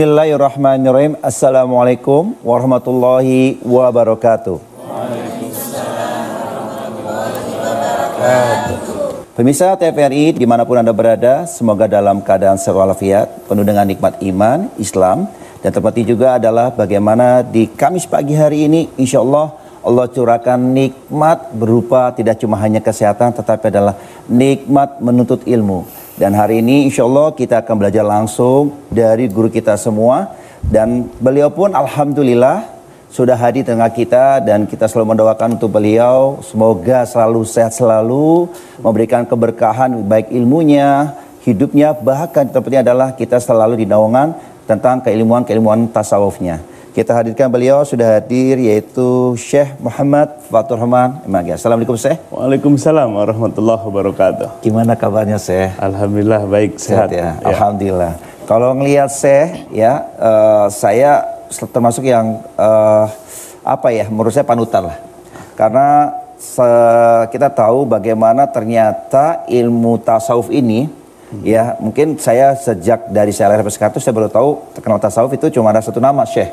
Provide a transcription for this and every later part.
Bismillahirrahmanirrahim. Assalamualaikum warahmatullahi wabarakatuh. Pemirsa TVRI dimanapun Anda berada, semoga dalam keadaan seroalafiat, penuh dengan nikmat iman, Islam, dan terpenting juga adalah bagaimana di Kamis pagi hari ini, insya Allah, Allah curahkan nikmat berupa tidak cuma hanya kesehatan, tetapi adalah nikmat menuntut ilmu dan hari ini insya Allah kita akan belajar langsung dari guru kita semua. Dan beliau pun Alhamdulillah sudah hadir tengah kita dan kita selalu mendoakan untuk beliau semoga selalu sehat selalu memberikan keberkahan baik ilmunya hidupnya bahkan tepatnya adalah kita selalu dinaungan tentang keilmuan keilmuan tasawufnya kita hadirkan beliau sudah hadir yaitu Syekh Muhammad Fatur Rahman Imaga. Assalamualaikum Syekh. Waalaikumsalam warahmatullahi wabarakatuh. Gimana kabarnya Syekh? Alhamdulillah baik sehat. sehat ya? ya. Alhamdulillah. Kalau ngelihat Syekh ya uh, saya termasuk yang uh, apa ya menurut saya panutan lah. Karena kita tahu bagaimana ternyata ilmu tasawuf ini ya mungkin saya sejak dari saya lahir sampai sekarang saya baru tahu terkenal tasawuf itu cuma ada satu nama Syekh.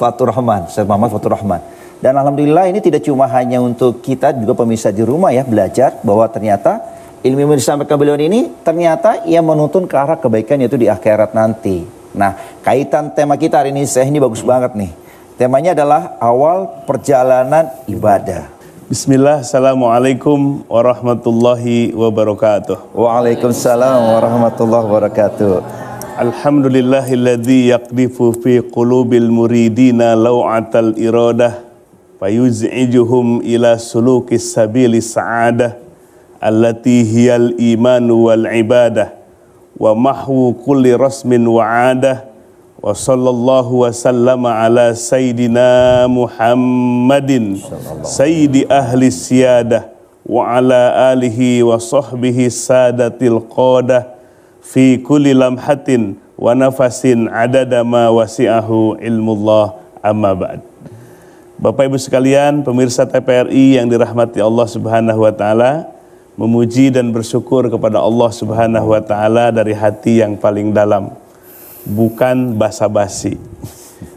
Fatur Rahman, Ustaz Muhammad Fatur Rahman. Dan alhamdulillah ini tidak cuma hanya untuk kita juga pemirsa di rumah ya belajar bahwa ternyata ilmu yang disampaikan beliau ini ternyata ia menuntun ke arah kebaikan yaitu di akhirat nanti. Nah, kaitan tema kita hari ini saya ini bagus banget nih. Temanya adalah awal perjalanan ibadah. Bismillah, Assalamualaikum warahmatullahi wabarakatuh. Waalaikumsalam warahmatullahi wabarakatuh. الحمد لله الذي يقذف في قلوب المريدين لوعة الإرادة فيزعجهم إلى سلوك السبيل السعادة التي هي الإيمان والعبادة ومحو كل رسم وعادة وصلى الله وسلم على سيدنا محمد سيد أهل السيادة وعلى آله وصحبه السادة القادة fi kulli lamhatin wa nafasin adada ma wasi'ahu ilmullah amma ba'd. Bapak Ibu sekalian, pemirsa TPRI yang dirahmati Allah Subhanahu wa taala, memuji dan bersyukur kepada Allah Subhanahu wa taala dari hati yang paling dalam, bukan basa-basi.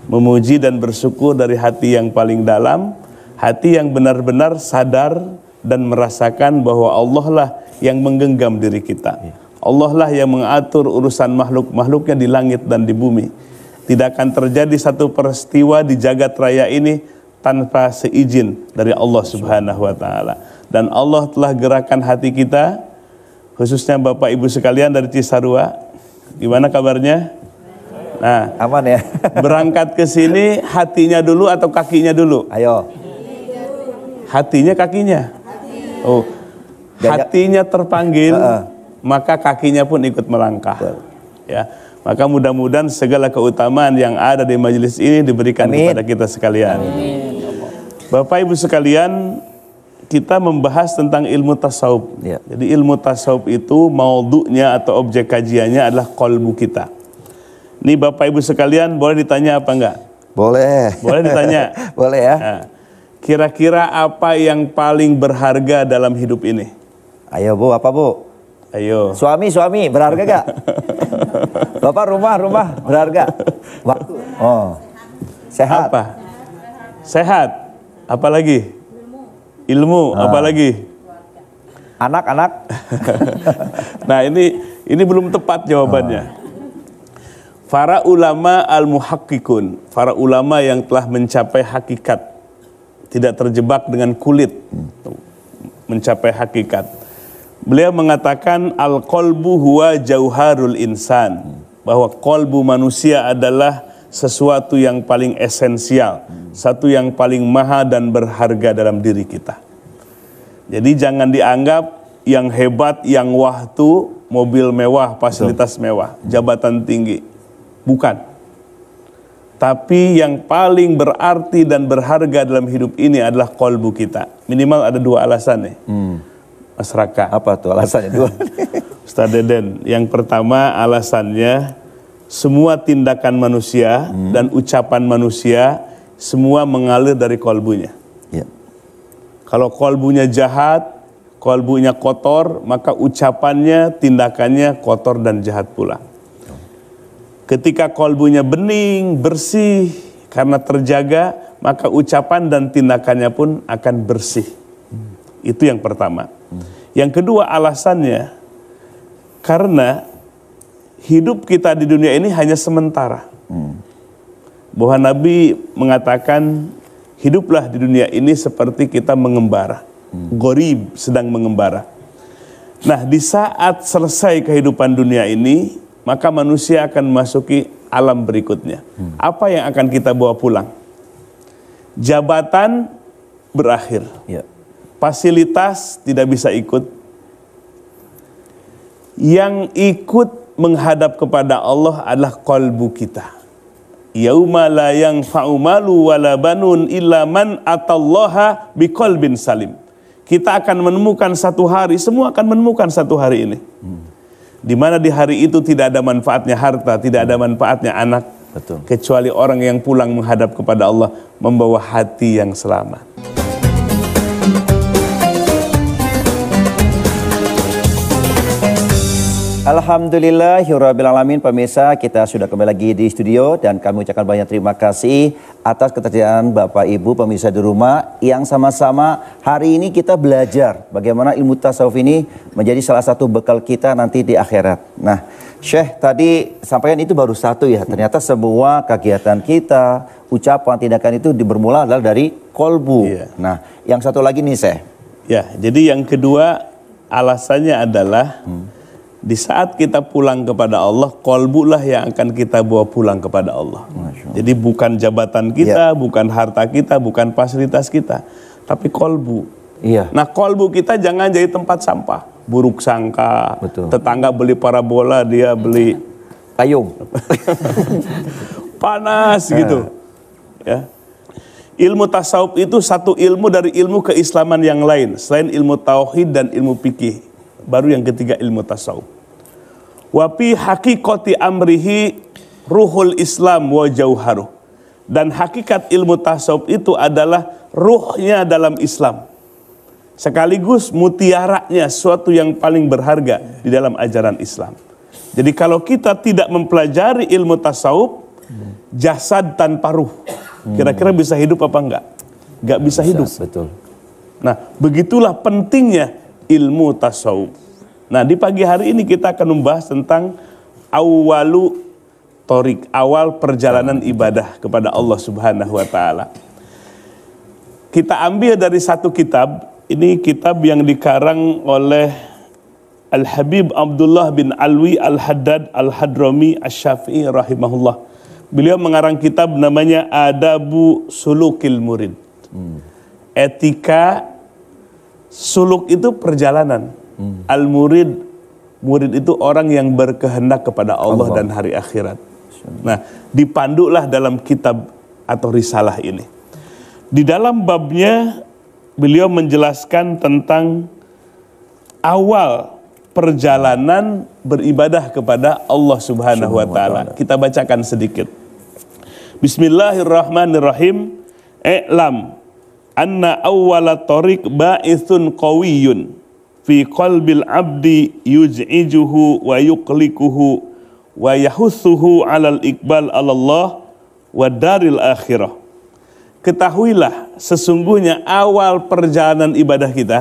Memuji dan bersyukur dari hati yang paling dalam, hati yang benar-benar sadar dan merasakan bahwa Allah lah yang menggenggam diri kita Allah lah yang mengatur urusan makhluk-makhluknya di langit dan di bumi. Tidak akan terjadi satu peristiwa di jagat raya ini tanpa seizin dari Allah Subhanahu wa taala. Dan Allah telah gerakan hati kita khususnya Bapak Ibu sekalian dari Cisarua. Gimana kabarnya? Nah, aman ya. berangkat ke sini hatinya dulu atau kakinya dulu? Ayo. Hatinya kakinya. Oh. Hatinya terpanggil maka kakinya pun ikut melangkah. Betul. Ya. Maka mudah-mudahan segala keutamaan yang ada di majelis ini diberikan Amin. kepada kita sekalian. Amin. Bapak Ibu sekalian, kita membahas tentang ilmu tasawuf. Ya. Jadi ilmu tasawuf itu maudunya atau objek kajiannya adalah kolbu kita. Ini Bapak Ibu sekalian boleh ditanya apa enggak? Boleh. Boleh ditanya? boleh ya. Nah, kira-kira apa yang paling berharga dalam hidup ini? Ayo Bu, apa Bu? Ayo. Suami, suami, berharga gak? Bapak rumah, rumah, berharga. Waktu. Oh. Sehat. Apa? Sehat. Apalagi? Ilmu. Ilmu, nah. apalagi? Anak-anak. nah, ini ini belum tepat jawabannya. Ah. Para ulama al-muhakkikun, para ulama yang telah mencapai hakikat, tidak terjebak dengan kulit, hmm. mencapai hakikat Beliau mengatakan al-qalbu huwa jauharul insan, bahwa kolbu manusia adalah sesuatu yang paling esensial, satu yang paling maha dan berharga dalam diri kita. Jadi jangan dianggap yang hebat, yang wah itu mobil mewah, fasilitas mewah, jabatan tinggi. Bukan. Tapi yang paling berarti dan berharga dalam hidup ini adalah kolbu kita. Minimal ada dua alasan nih. Hmm Seraka. Apa tuh alasannya dua? Ustaz Deden, yang pertama alasannya semua tindakan manusia hmm. dan ucapan manusia semua mengalir dari kolbunya. Ya. Kalau kolbunya jahat, kolbunya kotor, maka ucapannya, tindakannya kotor dan jahat pula. Ketika kolbunya bening, bersih, karena terjaga, maka ucapan dan tindakannya pun akan bersih. Itu yang pertama. Yang kedua alasannya karena hidup kita di dunia ini hanya sementara. Bahwa Nabi mengatakan hiduplah di dunia ini seperti kita mengembara. Gorib sedang mengembara. Nah, di saat selesai kehidupan dunia ini, maka manusia akan masuki alam berikutnya. Hmm. Apa yang akan kita bawa pulang? Jabatan berakhir. Yeah fasilitas tidak bisa ikut. Yang ikut menghadap kepada Allah adalah kalbu kita. Yauma la yang fa'umalu wala banun illa man atallaha biqalbin salim. Kita akan menemukan satu hari, semua akan menemukan satu hari ini. Hmm. Di mana di hari itu tidak ada manfaatnya harta, tidak ada manfaatnya anak, Betul. kecuali orang yang pulang menghadap kepada Allah membawa hati yang selamat. Alhamdulillah, Alhamdulillahirrahmanirrahim pemirsa kita sudah kembali lagi di studio dan kami ucapkan banyak terima kasih atas ketersediaan Bapak Ibu pemirsa di rumah yang sama-sama hari ini kita belajar bagaimana ilmu tasawuf ini menjadi salah satu bekal kita nanti di akhirat. Nah Syekh tadi sampaikan itu baru satu ya ternyata semua kegiatan kita ucapan tindakan itu bermula adalah dari kolbu. Iya. Nah yang satu lagi nih Syekh. Ya jadi yang kedua alasannya adalah hmm di saat kita pulang kepada Allah, kolbulah yang akan kita bawa pulang kepada Allah. Jadi bukan jabatan kita, ya. bukan harta kita, bukan fasilitas kita, tapi kolbu. Iya. Nah kolbu kita jangan jadi tempat sampah, buruk sangka, Betul. tetangga beli parabola dia beli payung, panas gitu. Eh. Ya. Ilmu tasawuf itu satu ilmu dari ilmu keislaman yang lain, selain ilmu tauhid dan ilmu fikih baru yang ketiga ilmu tasawuf. Wapi hakikoti amrihi ruhul Islam wa Dan hakikat ilmu tasawuf itu adalah ruhnya dalam Islam. Sekaligus mutiaranya suatu yang paling berharga di dalam ajaran Islam. Jadi kalau kita tidak mempelajari ilmu tasawuf, jasad tanpa ruh. Kira-kira bisa hidup apa enggak? Enggak bisa hidup. Betul. Nah, begitulah pentingnya ilmu tasawuf. Nah, di pagi hari ini kita akan membahas tentang awalu torik, awal perjalanan ibadah kepada Allah Subhanahu wa taala. Kita ambil dari satu kitab, ini kitab yang dikarang oleh Al Habib Abdullah bin Alwi Al Haddad Al Hadrami Al syafii rahimahullah. Beliau mengarang kitab namanya Adabu Sulukil Murid. Hmm. Etika suluk itu perjalanan. Hmm. Al murid murid itu orang yang berkehendak kepada Allah, Allah. dan hari akhirat. Nah, dipandulah dalam kitab atau risalah ini. Di dalam babnya beliau menjelaskan tentang awal perjalanan beribadah kepada Allah Subhanahu wa taala. Kita bacakan sedikit. Bismillahirrahmanirrahim. Elam anna awwala tariq ba'itsun qawiyyun fi qalbil abdi yuj'ijuhu wa yuqlikuhu wa yahussuhu alal iqbal Allah wa daril akhirah ketahuilah sesungguhnya awal perjalanan ibadah kita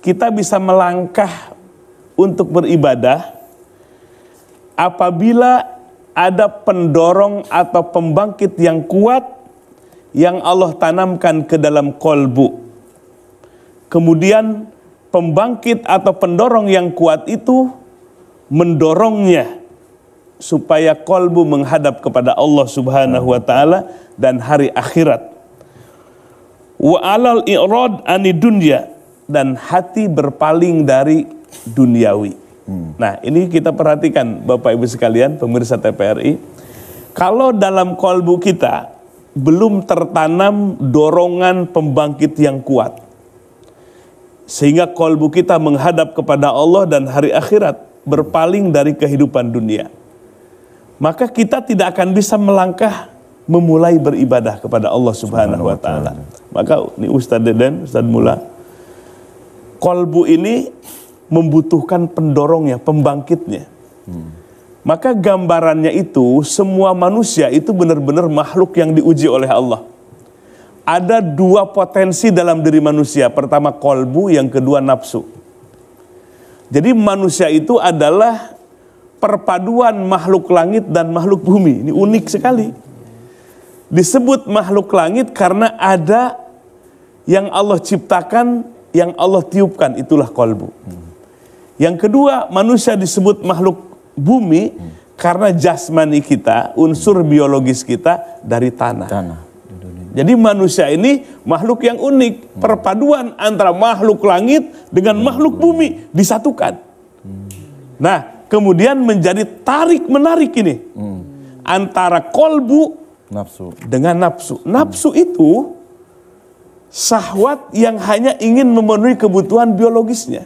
kita bisa melangkah untuk beribadah apabila ada pendorong atau pembangkit yang kuat yang Allah tanamkan ke dalam kolbu. Kemudian pembangkit atau pendorong yang kuat itu mendorongnya supaya kolbu menghadap kepada Allah Subhanahu wa taala dan hari akhirat. Wa alal i'rad ani dunya dan hati berpaling dari duniawi. Nah, ini kita perhatikan Bapak Ibu sekalian, pemirsa TPRI. Kalau dalam kolbu kita belum tertanam dorongan pembangkit yang kuat. Sehingga kolbu kita menghadap kepada Allah dan hari akhirat berpaling dari kehidupan dunia. Maka kita tidak akan bisa melangkah memulai beribadah kepada Allah Subhanahu wa taala. Maka ini Ustaz Deden, Ustadz Mula. Kolbu ini membutuhkan pendorongnya, pembangkitnya. Hmm maka gambarannya itu semua manusia itu benar-benar makhluk yang diuji oleh Allah. Ada dua potensi dalam diri manusia. Pertama kolbu, yang kedua nafsu. Jadi manusia itu adalah perpaduan makhluk langit dan makhluk bumi. Ini unik sekali. Disebut makhluk langit karena ada yang Allah ciptakan, yang Allah tiupkan, itulah kolbu. Yang kedua, manusia disebut makhluk bumi hmm. karena jasmani kita, unsur biologis kita dari tanah. Tanah. Jadi manusia ini makhluk yang unik, perpaduan antara makhluk langit dengan makhluk bumi disatukan. Nah, kemudian menjadi tarik menarik ini antara kolbu nafsu dengan nafsu. Nafsu itu sahwat yang hanya ingin memenuhi kebutuhan biologisnya.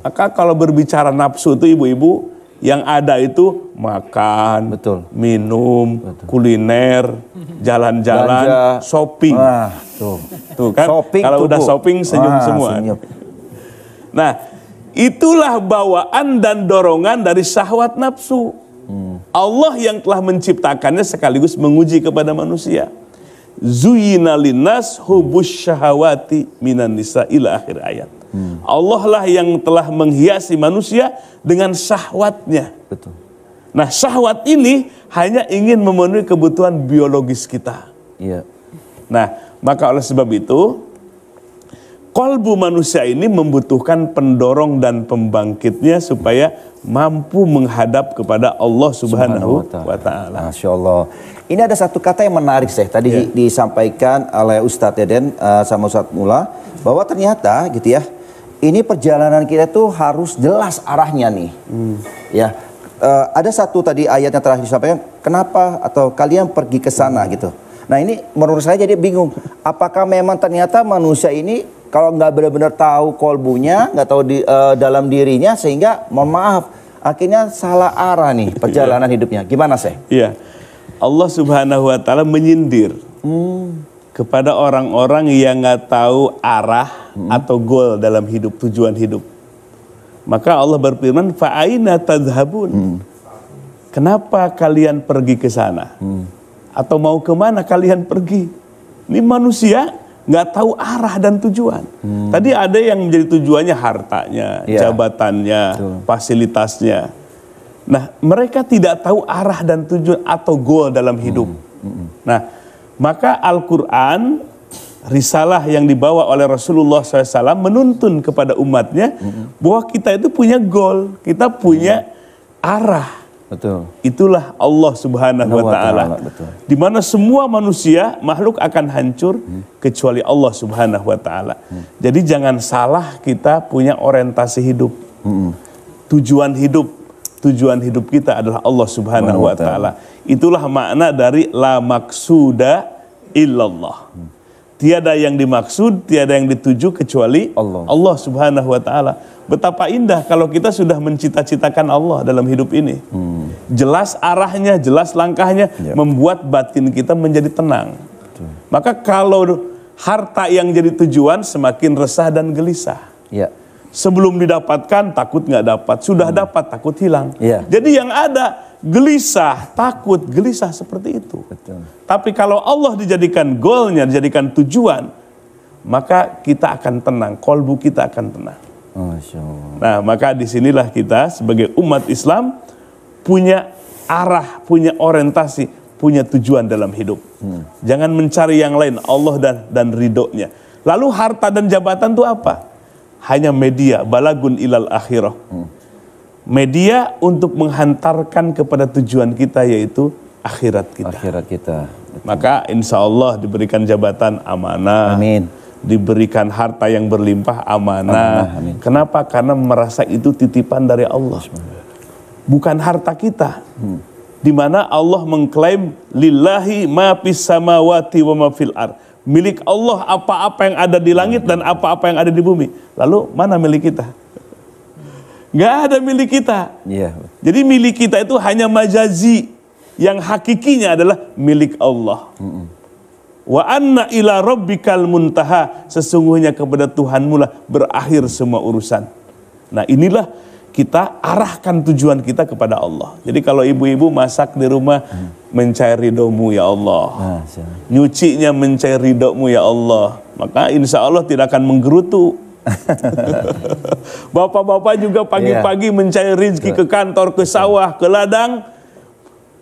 Maka kalau berbicara nafsu itu ibu-ibu yang ada itu makan, Betul. minum, Betul. kuliner, jalan-jalan, shopping. Wah, tuh. tuh kan shopping, kalau tubuh. udah shopping senyum Wah, semua. Senyum. Nah, itulah bawaan dan dorongan dari syahwat nafsu. Hmm. Allah yang telah menciptakannya sekaligus menguji kepada manusia. Zuyina linnas hubus syahawati minan nisa ila akhir ayat. Hmm. Allah lah yang telah menghiasi manusia dengan syahwatnya. Betul. Nah syahwat ini hanya ingin memenuhi kebutuhan biologis kita. Iya. Nah maka oleh sebab itu kolbu manusia ini membutuhkan pendorong dan pembangkitnya supaya mampu menghadap kepada Allah Subhanahu, Subhanahu wa taala. Masya Allah. Ini ada satu kata yang menarik saya tadi yeah. disampaikan oleh Ustadz Eden uh, sama Ustadz Mula bahwa ternyata gitu ya ini perjalanan kita tuh harus jelas arahnya nih. Hmm. Ya, uh, ada satu tadi ayat yang terakhir disampaikan, kenapa atau kalian pergi ke sana hmm. gitu. Nah ini menurut saya jadi bingung, apakah memang ternyata manusia ini kalau nggak benar-benar tahu kolbunya, nggak tahu di, uh, dalam dirinya, sehingga mohon maaf, akhirnya salah arah nih iya. perjalanan hidupnya. Gimana sih? Iya, Allah Subhanahu Wa Taala menyindir. Hmm kepada orang-orang yang nggak tahu arah hmm. atau goal dalam hidup, tujuan hidup. Maka Allah berfirman, fa'aina tadhabun. Hmm. Kenapa kalian pergi ke sana? Hmm. Atau mau kemana kalian pergi? Ini manusia nggak tahu arah dan tujuan. Hmm. Tadi ada yang menjadi tujuannya hartanya, ya. jabatannya, Betul. fasilitasnya. Nah, mereka tidak tahu arah dan tujuan atau goal dalam hidup. Hmm. Hmm. Nah, maka Al-Quran risalah yang dibawa oleh Rasulullah SAW menuntun kepada umatnya bahwa kita itu punya goal, kita punya arah. Betul. Itulah Allah Subhanahu wa taala. Di mana semua manusia makhluk akan hancur hmm kecuali Allah Subhanahu wa taala. hmm Jadi jangan salah kita punya orientasi hidup. hmm Tujuan hidup tujuan hidup kita adalah Allah Subhanahu wa taala. Itulah makna dari la maksuda illallah. Hmm Tiada yang dimaksud, tiada yang dituju kecuali Allah. Allah Subhanahu wa taala. Betapa indah kalau kita sudah mencita-citakan Allah dalam hidup ini. Hmm. Jelas arahnya, jelas langkahnya yep. Ya. membuat batin kita menjadi tenang. Betul. Maka kalau harta yang jadi tujuan semakin resah dan gelisah. Yep. Ya. Sebelum didapatkan takut nggak dapat, sudah hmm. dapat takut hilang. Yep. Ya. Jadi yang ada gelisah, takut, gelisah seperti itu. Betul. Tapi kalau Allah dijadikan goalnya, dijadikan tujuan, maka kita akan tenang, kolbu kita akan tenang. Nah, maka disinilah kita sebagai umat Islam punya arah, punya orientasi, punya tujuan dalam hidup. Hmm. Jangan mencari yang lain, Allah dan dan ridhonya. Lalu harta dan jabatan itu apa? Hanya media, balagun ilal akhirah. Hmm media untuk menghantarkan kepada tujuan kita yaitu akhirat kita. Akhirat kita. Maka insya Allah diberikan jabatan amanah. Amin. Diberikan harta yang berlimpah amanah. amin. Kenapa? Karena merasa itu titipan dari Allah. Bukan harta kita. Hmm. Di mana Allah mengklaim lillahi ma fis samawati wa ma fil ar. Milik Allah apa-apa yang ada di langit dan apa-apa yang ada di bumi. Lalu mana milik kita? Gak ada milik kita. Iya. Jadi milik kita itu hanya majazi yang hakikinya adalah milik Allah. Mm -mm. Wa anna ila rabbikal muntaha sesungguhnya kepada Tuhanmu lah berakhir semua urusan. Nah, inilah kita arahkan tujuan kita kepada Allah. Jadi kalau ibu-ibu masak di rumah mm. mencari ridomu ya Allah. Ah, Nyucinya mencari ridomu ya Allah. Maka insya Allah tidak akan menggerutu. Bapak-bapak juga pagi-pagi yeah. mencari rezeki iya. ke kantor, ke sawah, ke ladang.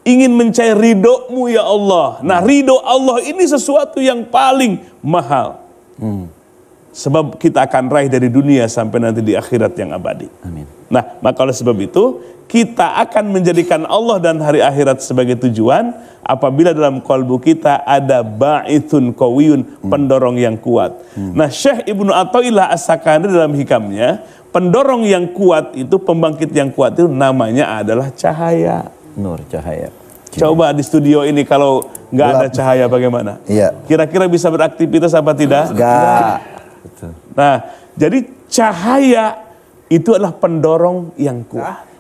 Ingin mencari ridho-Mu ya Allah. Nah iya. ridho Allah ini sesuatu yang paling mahal. Hmm. Sebab kita akan raih dari dunia sampai nanti di akhirat yang abadi. Amin. Nah, maka oleh sebab itu kita akan menjadikan Allah dan hari akhirat sebagai tujuan apabila dalam kalbu kita ada baitun kawiyun, hmm. pendorong yang kuat. Hmm. Nah, Syekh Ibnu Athaillah as dalam hikamnya, pendorong yang kuat itu pembangkit yang kuat itu namanya adalah cahaya. Nur cahaya. Coba di studio ini kalau nggak ada cahaya bagaimana? Iya. Kira-kira bisa beraktivitas apa tidak? Enggak. Betul. Nah, jadi cahaya itu adalah pendorong yang kuat.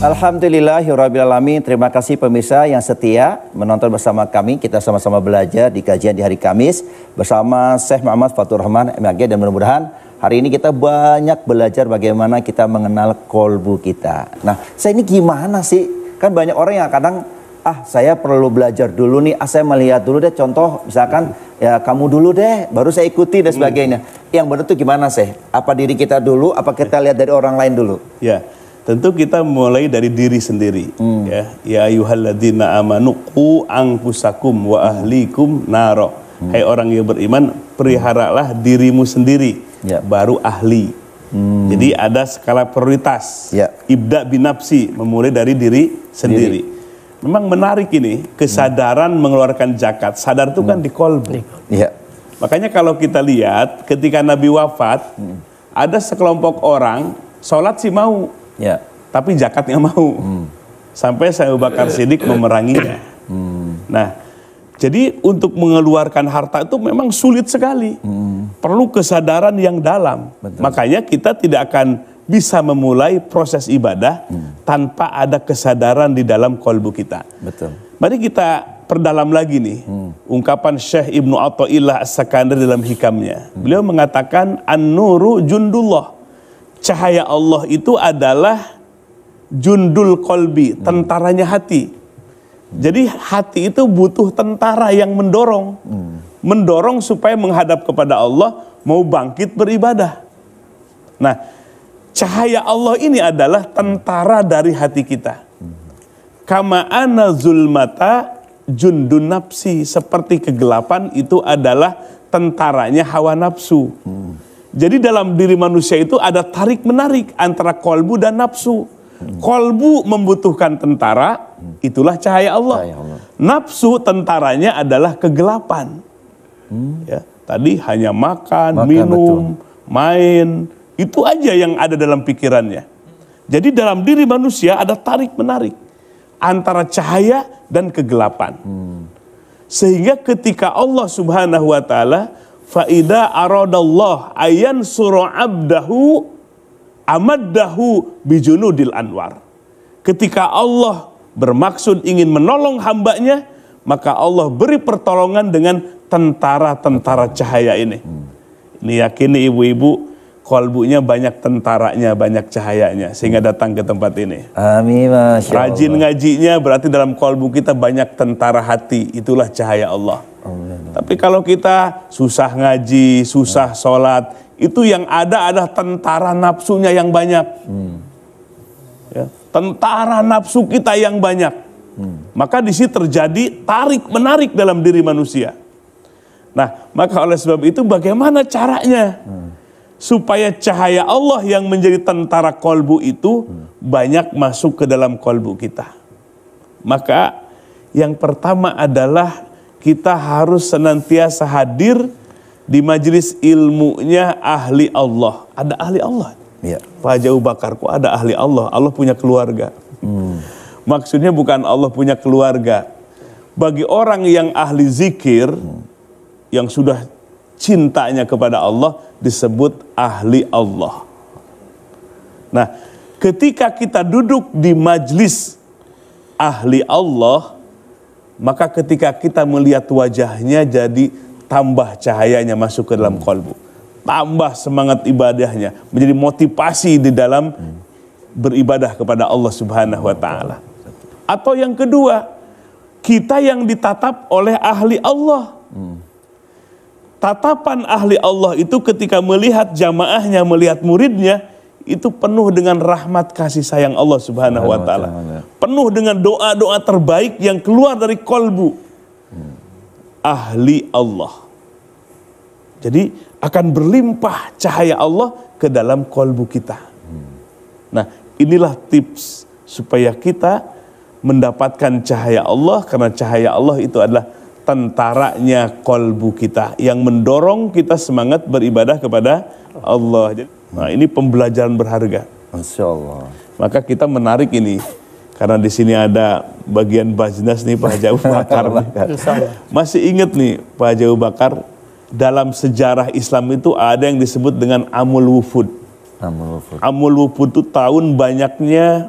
Alhamdulillahirrahmanirrahim. Terima kasih pemirsa yang setia menonton bersama kami. Kita sama-sama belajar di kajian di hari Kamis bersama Syekh Muhammad Fatur Rahman MAG dan mudah-mudahan hari ini kita banyak belajar bagaimana kita mengenal kolbu kita. Nah, saya ini gimana sih? Kan banyak orang yang kadang ah saya perlu belajar dulu nih, ah saya melihat dulu deh contoh misalkan ya kamu dulu deh, baru saya ikuti dan hmm. sebagainya. Hmm. Yang benar itu gimana sih? Apa diri kita dulu, apa kita ya. lihat dari orang lain dulu? Ya, tentu kita mulai dari diri sendiri. Hmm. Ya, ya ayuhaladina amanu ku angkusakum wa ahlikum naro. Hmm. Hai orang yang beriman, periharalah dirimu sendiri, ya. baru ahli. Hmm. Jadi ada skala prioritas. Ya. Ibda binapsi memulai dari diri sendiri. Diri memang menarik ini kesadaran hmm. mengeluarkan zakat. Sadar itu kan hmm. kan di kolbu. ya. Makanya kalau kita lihat ketika Nabi wafat hmm. ada sekelompok orang sholat sih mau, ya. tapi zakat mau. Hmm. Sampai saya Bakar sidik memeranginya. Hmm. Nah, jadi untuk mengeluarkan harta itu memang sulit sekali. Hmm. Perlu kesadaran yang dalam. Betul. Makanya kita tidak akan bisa memulai proses ibadah hmm. tanpa ada kesadaran di dalam kolbu kita. Betul. Mari kita perdalam lagi nih hmm. ungkapan Syekh Ibnu Athaillah As-Sakandar dalam hikamnya. Hmm. Beliau mengatakan an-nuru jundullah. Cahaya Allah itu adalah jundul kolbi, hmm. tentaranya hati. Jadi hati itu butuh tentara yang mendorong. Hmm. Mendorong supaya menghadap kepada Allah, mau bangkit beribadah. Nah, Cahaya Allah ini adalah tentara dari hati kita. Kama ana zulmata jundun nafsi. Seperti kegelapan itu adalah tentaranya hawa nafsu. Jadi dalam diri manusia itu ada tarik menarik antara kolbu dan nafsu. Kolbu membutuhkan tentara, itulah cahaya Allah. Nafsu tentaranya adalah kegelapan. Ya, tadi hanya makan, makan minum, betul. main, itu aja yang ada dalam pikirannya. Jadi dalam diri manusia ada tarik menarik antara cahaya dan kegelapan. Sehingga ketika Allah Subhanahu wa taala faida aradallah ayan sura abdahu amaddahu bijunudil anwar. Ketika Allah bermaksud ingin menolong hambanya, maka Allah beri pertolongan dengan tentara-tentara cahaya ini. Ini yakini ibu-ibu, kolbunya banyak tentaranya, banyak cahayanya sehingga hmm. datang ke tempat ini. Amin. Masya Allah. Rajin ngajinya berarti dalam kolbu kita banyak tentara hati, itulah cahaya Allah. Amin. Tapi kalau kita susah ngaji, susah ya. sholat, itu yang ada adalah tentara nafsunya yang banyak. Hmm. Ya, tentara nafsu kita yang banyak. Hmm. Maka di sini terjadi tarik menarik dalam diri manusia. Nah, maka oleh sebab itu bagaimana caranya? Hmm supaya cahaya Allah yang menjadi tentara kolbu itu banyak masuk ke dalam kolbu kita. Maka yang pertama adalah kita harus senantiasa hadir di majelis ilmunya ahli Allah. Ada ahli Allah. Ya. Pak Jauh Bakar ada ahli Allah. Allah punya keluarga. Hmm. Maksudnya bukan Allah punya keluarga. Bagi orang yang ahli zikir, hmm. yang sudah cintanya kepada Allah disebut ahli Allah. Nah, ketika kita duduk di majlis ahli Allah, maka ketika kita melihat wajahnya jadi tambah cahayanya masuk ke dalam kolbu. Tambah semangat ibadahnya, menjadi motivasi di dalam beribadah kepada Allah Subhanahu wa taala. Atau yang kedua, kita yang ditatap oleh ahli Allah. Hmm tatapan ahli Allah itu ketika melihat jamaahnya, melihat muridnya, itu penuh dengan rahmat kasih sayang Allah Subhanahu wa taala. Penuh dengan doa-doa terbaik yang keluar dari kolbu ahli Allah. Jadi akan berlimpah cahaya Allah ke dalam kolbu kita. Nah, inilah tips supaya kita mendapatkan cahaya Allah karena cahaya Allah itu adalah tentaranya kolbu kita yang mendorong kita semangat beribadah kepada Allah. Nah ini pembelajaran berharga. Masya Allah. Maka kita menarik ini karena di sini ada bagian bajnas nih Pak Jauh Bakar. Masih ingat nih Pak Jauh Bakar dalam sejarah Islam itu ada yang disebut dengan amul wufud. Amul wufud. Amul wufud itu tahun banyaknya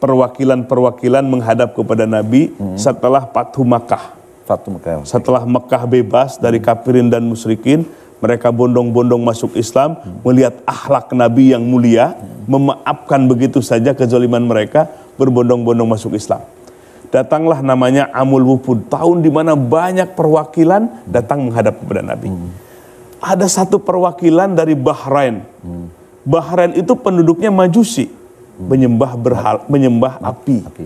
perwakilan-perwakilan menghadap kepada Nabi hmm. setelah Fatuh Makkah. Fatuh Makkah. Ya. Setelah Mekah bebas dari hmm. kafirin dan musyrikin, mereka bondong-bondong masuk Islam, hmm. melihat akhlak Nabi yang mulia, hmm. memaafkan begitu saja kezaliman mereka, berbondong-bondong masuk Islam. Datanglah namanya Amul Wufud, tahun di mana banyak perwakilan hmm. datang menghadap kepada Nabi. Hmm. Ada satu perwakilan dari Bahrain. Hmm. Bahrain itu penduduknya Majusi menyembah berhal menyembah api. api.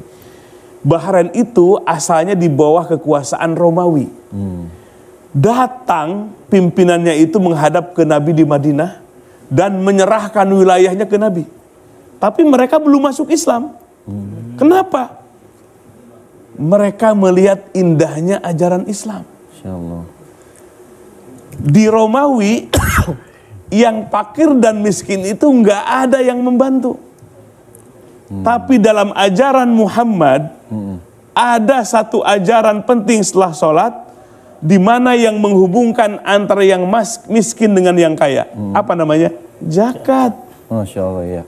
itu asalnya di bawah kekuasaan Romawi. Datang pimpinannya itu menghadap ke Nabi di Madinah dan menyerahkan wilayahnya ke Nabi. Tapi mereka belum masuk Islam. Kenapa? Mereka melihat indahnya ajaran Islam. Di Romawi yang pakir dan miskin itu nggak ada yang membantu. Tapi dalam ajaran Muhammad hmm. ada satu ajaran penting setelah sholat di mana yang menghubungkan antara yang mas, miskin dengan yang kaya. Hmm. Apa namanya? Zakat. Masya Allah ya.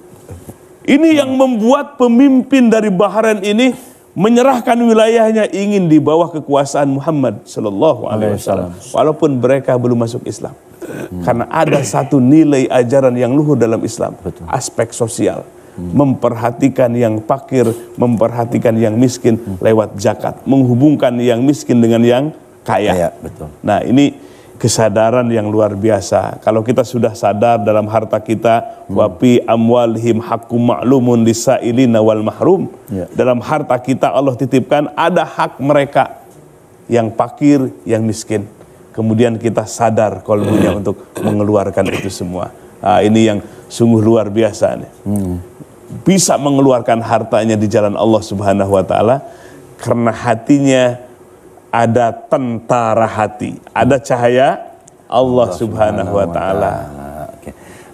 Ini yang membuat pemimpin dari Bahrain ini menyerahkan wilayahnya ingin di bawah kekuasaan Muhammad Shallallahu Alaihi Wasallam. Walaupun mereka belum masuk Islam, hmm. karena ada satu nilai ajaran yang luhur dalam Islam, Betul. aspek sosial memperhatikan yang fakir, memperhatikan yang miskin lewat zakat, menghubungkan yang miskin dengan yang kaya. kaya betul. Nah, ini kesadaran yang luar biasa. Kalau kita sudah sadar dalam harta kita, hmm. wafi amwalhim hakum ma'lumun ini wal mahrum. Ya. Dalam harta kita Allah titipkan ada hak mereka yang fakir, yang miskin. Kemudian kita sadar kalbunya hmm. untuk mengeluarkan itu semua. Nah, ini yang sungguh luar biasa nih. Hmm bisa mengeluarkan hartanya di jalan Allah Subhanahu wa taala karena hatinya ada tentara hati, ada cahaya Allah, Subhanahu wa taala.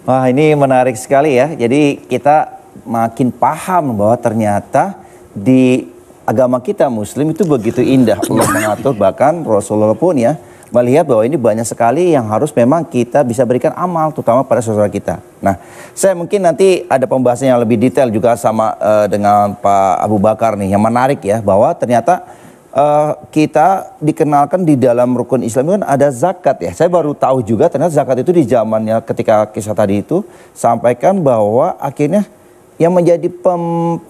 Wah, ini menarik sekali ya. Jadi kita makin paham bahwa ternyata di agama kita muslim itu begitu indah Allah mengatur bahkan Rasulullah pun ya melihat bahwa ini banyak sekali yang harus memang kita bisa berikan amal terutama pada saudara kita. Nah, saya mungkin nanti ada pembahasan yang lebih detail juga sama uh, dengan Pak Abu Bakar nih yang menarik ya bahwa ternyata uh, kita dikenalkan di dalam rukun Islam kan ada zakat ya. Saya baru tahu juga ternyata zakat itu di zamannya ketika kisah tadi itu sampaikan bahwa akhirnya yang menjadi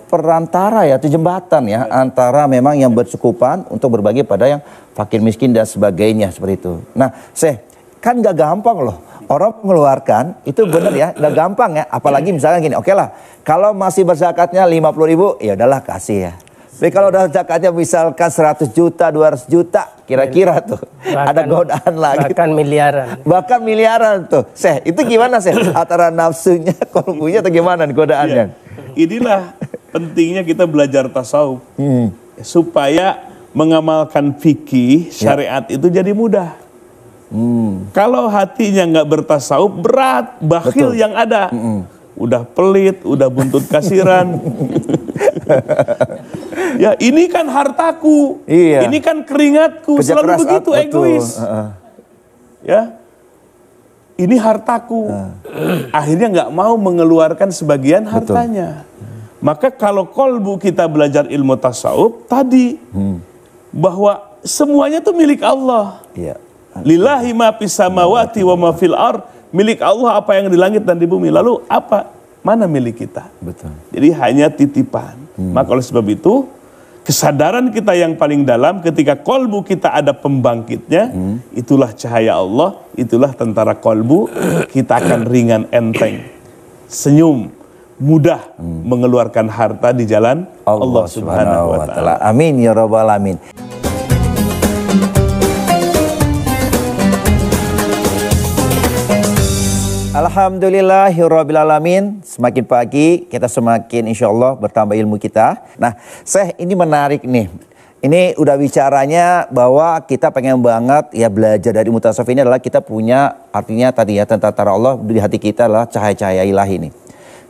perantara ya atau jembatan ya iya. antara memang yang bercukupan untuk berbagi pada yang fakir miskin dan sebagainya seperti itu. Nah, Seh, kan gak gampang loh. Orang mengeluarkan itu benar ya, gak gampang ya. Apalagi misalnya gini, oke okay lah. Kalau masih berzakatnya puluh ribu, ya udahlah kasih ya. Tapi kalau udah zakatnya misalkan 100 juta, 200 juta, kira-kira tuh bahkan, ada godaan lagi. Bahkan miliaran. Bahkan miliaran tuh. Seh, itu gimana sih Antara nafsunya, kolbunya atau gimana nih godaannya? Ya. Inilah pentingnya kita belajar tasawuf. Hmm. Supaya mengamalkan fikih, ya. syariat ya. itu jadi mudah. Hmm. Kalau hatinya nggak bertasawuf, berat, bakhil Betul. yang ada. Hmm udah pelit, udah buntut kasiran. ya ini kan hartaku, iya. ini kan keringatku, Kejak selalu begitu aku, egois. Uh. Ya, ini hartaku. Uh. Akhirnya nggak mau mengeluarkan sebagian hartanya. Betul. Maka kalau kolbu kita belajar ilmu tasawuf tadi, hmm. bahwa semuanya tuh milik Allah. Iya. Lillahi ma fis samawati wa ma fil ard milik Allah apa yang di langit dan di bumi. Lalu apa? Mana milik kita? Betul. Jadi hanya titipan. Hmm. Maka oleh sebab itu kesadaran kita yang paling dalam ketika kolbu kita ada pembangkitnya, hmm. itulah cahaya Allah, itulah tentara kolbu, kita akan ringan enteng. Senyum, mudah hmm. mengeluarkan harta di jalan Allah, Allah Subhanahu wa taala. Amin ya rabbal alamin. Alhamdulillahirrabbilalamin. Semakin pagi kita semakin insya Allah bertambah ilmu kita. Nah, seh ini menarik nih. Ini udah bicaranya bahwa kita pengen banget ya belajar dari mutasaf ini adalah kita punya artinya tadi ya tentang tara Allah di hati kita adalah cahaya-cahaya ilahi ini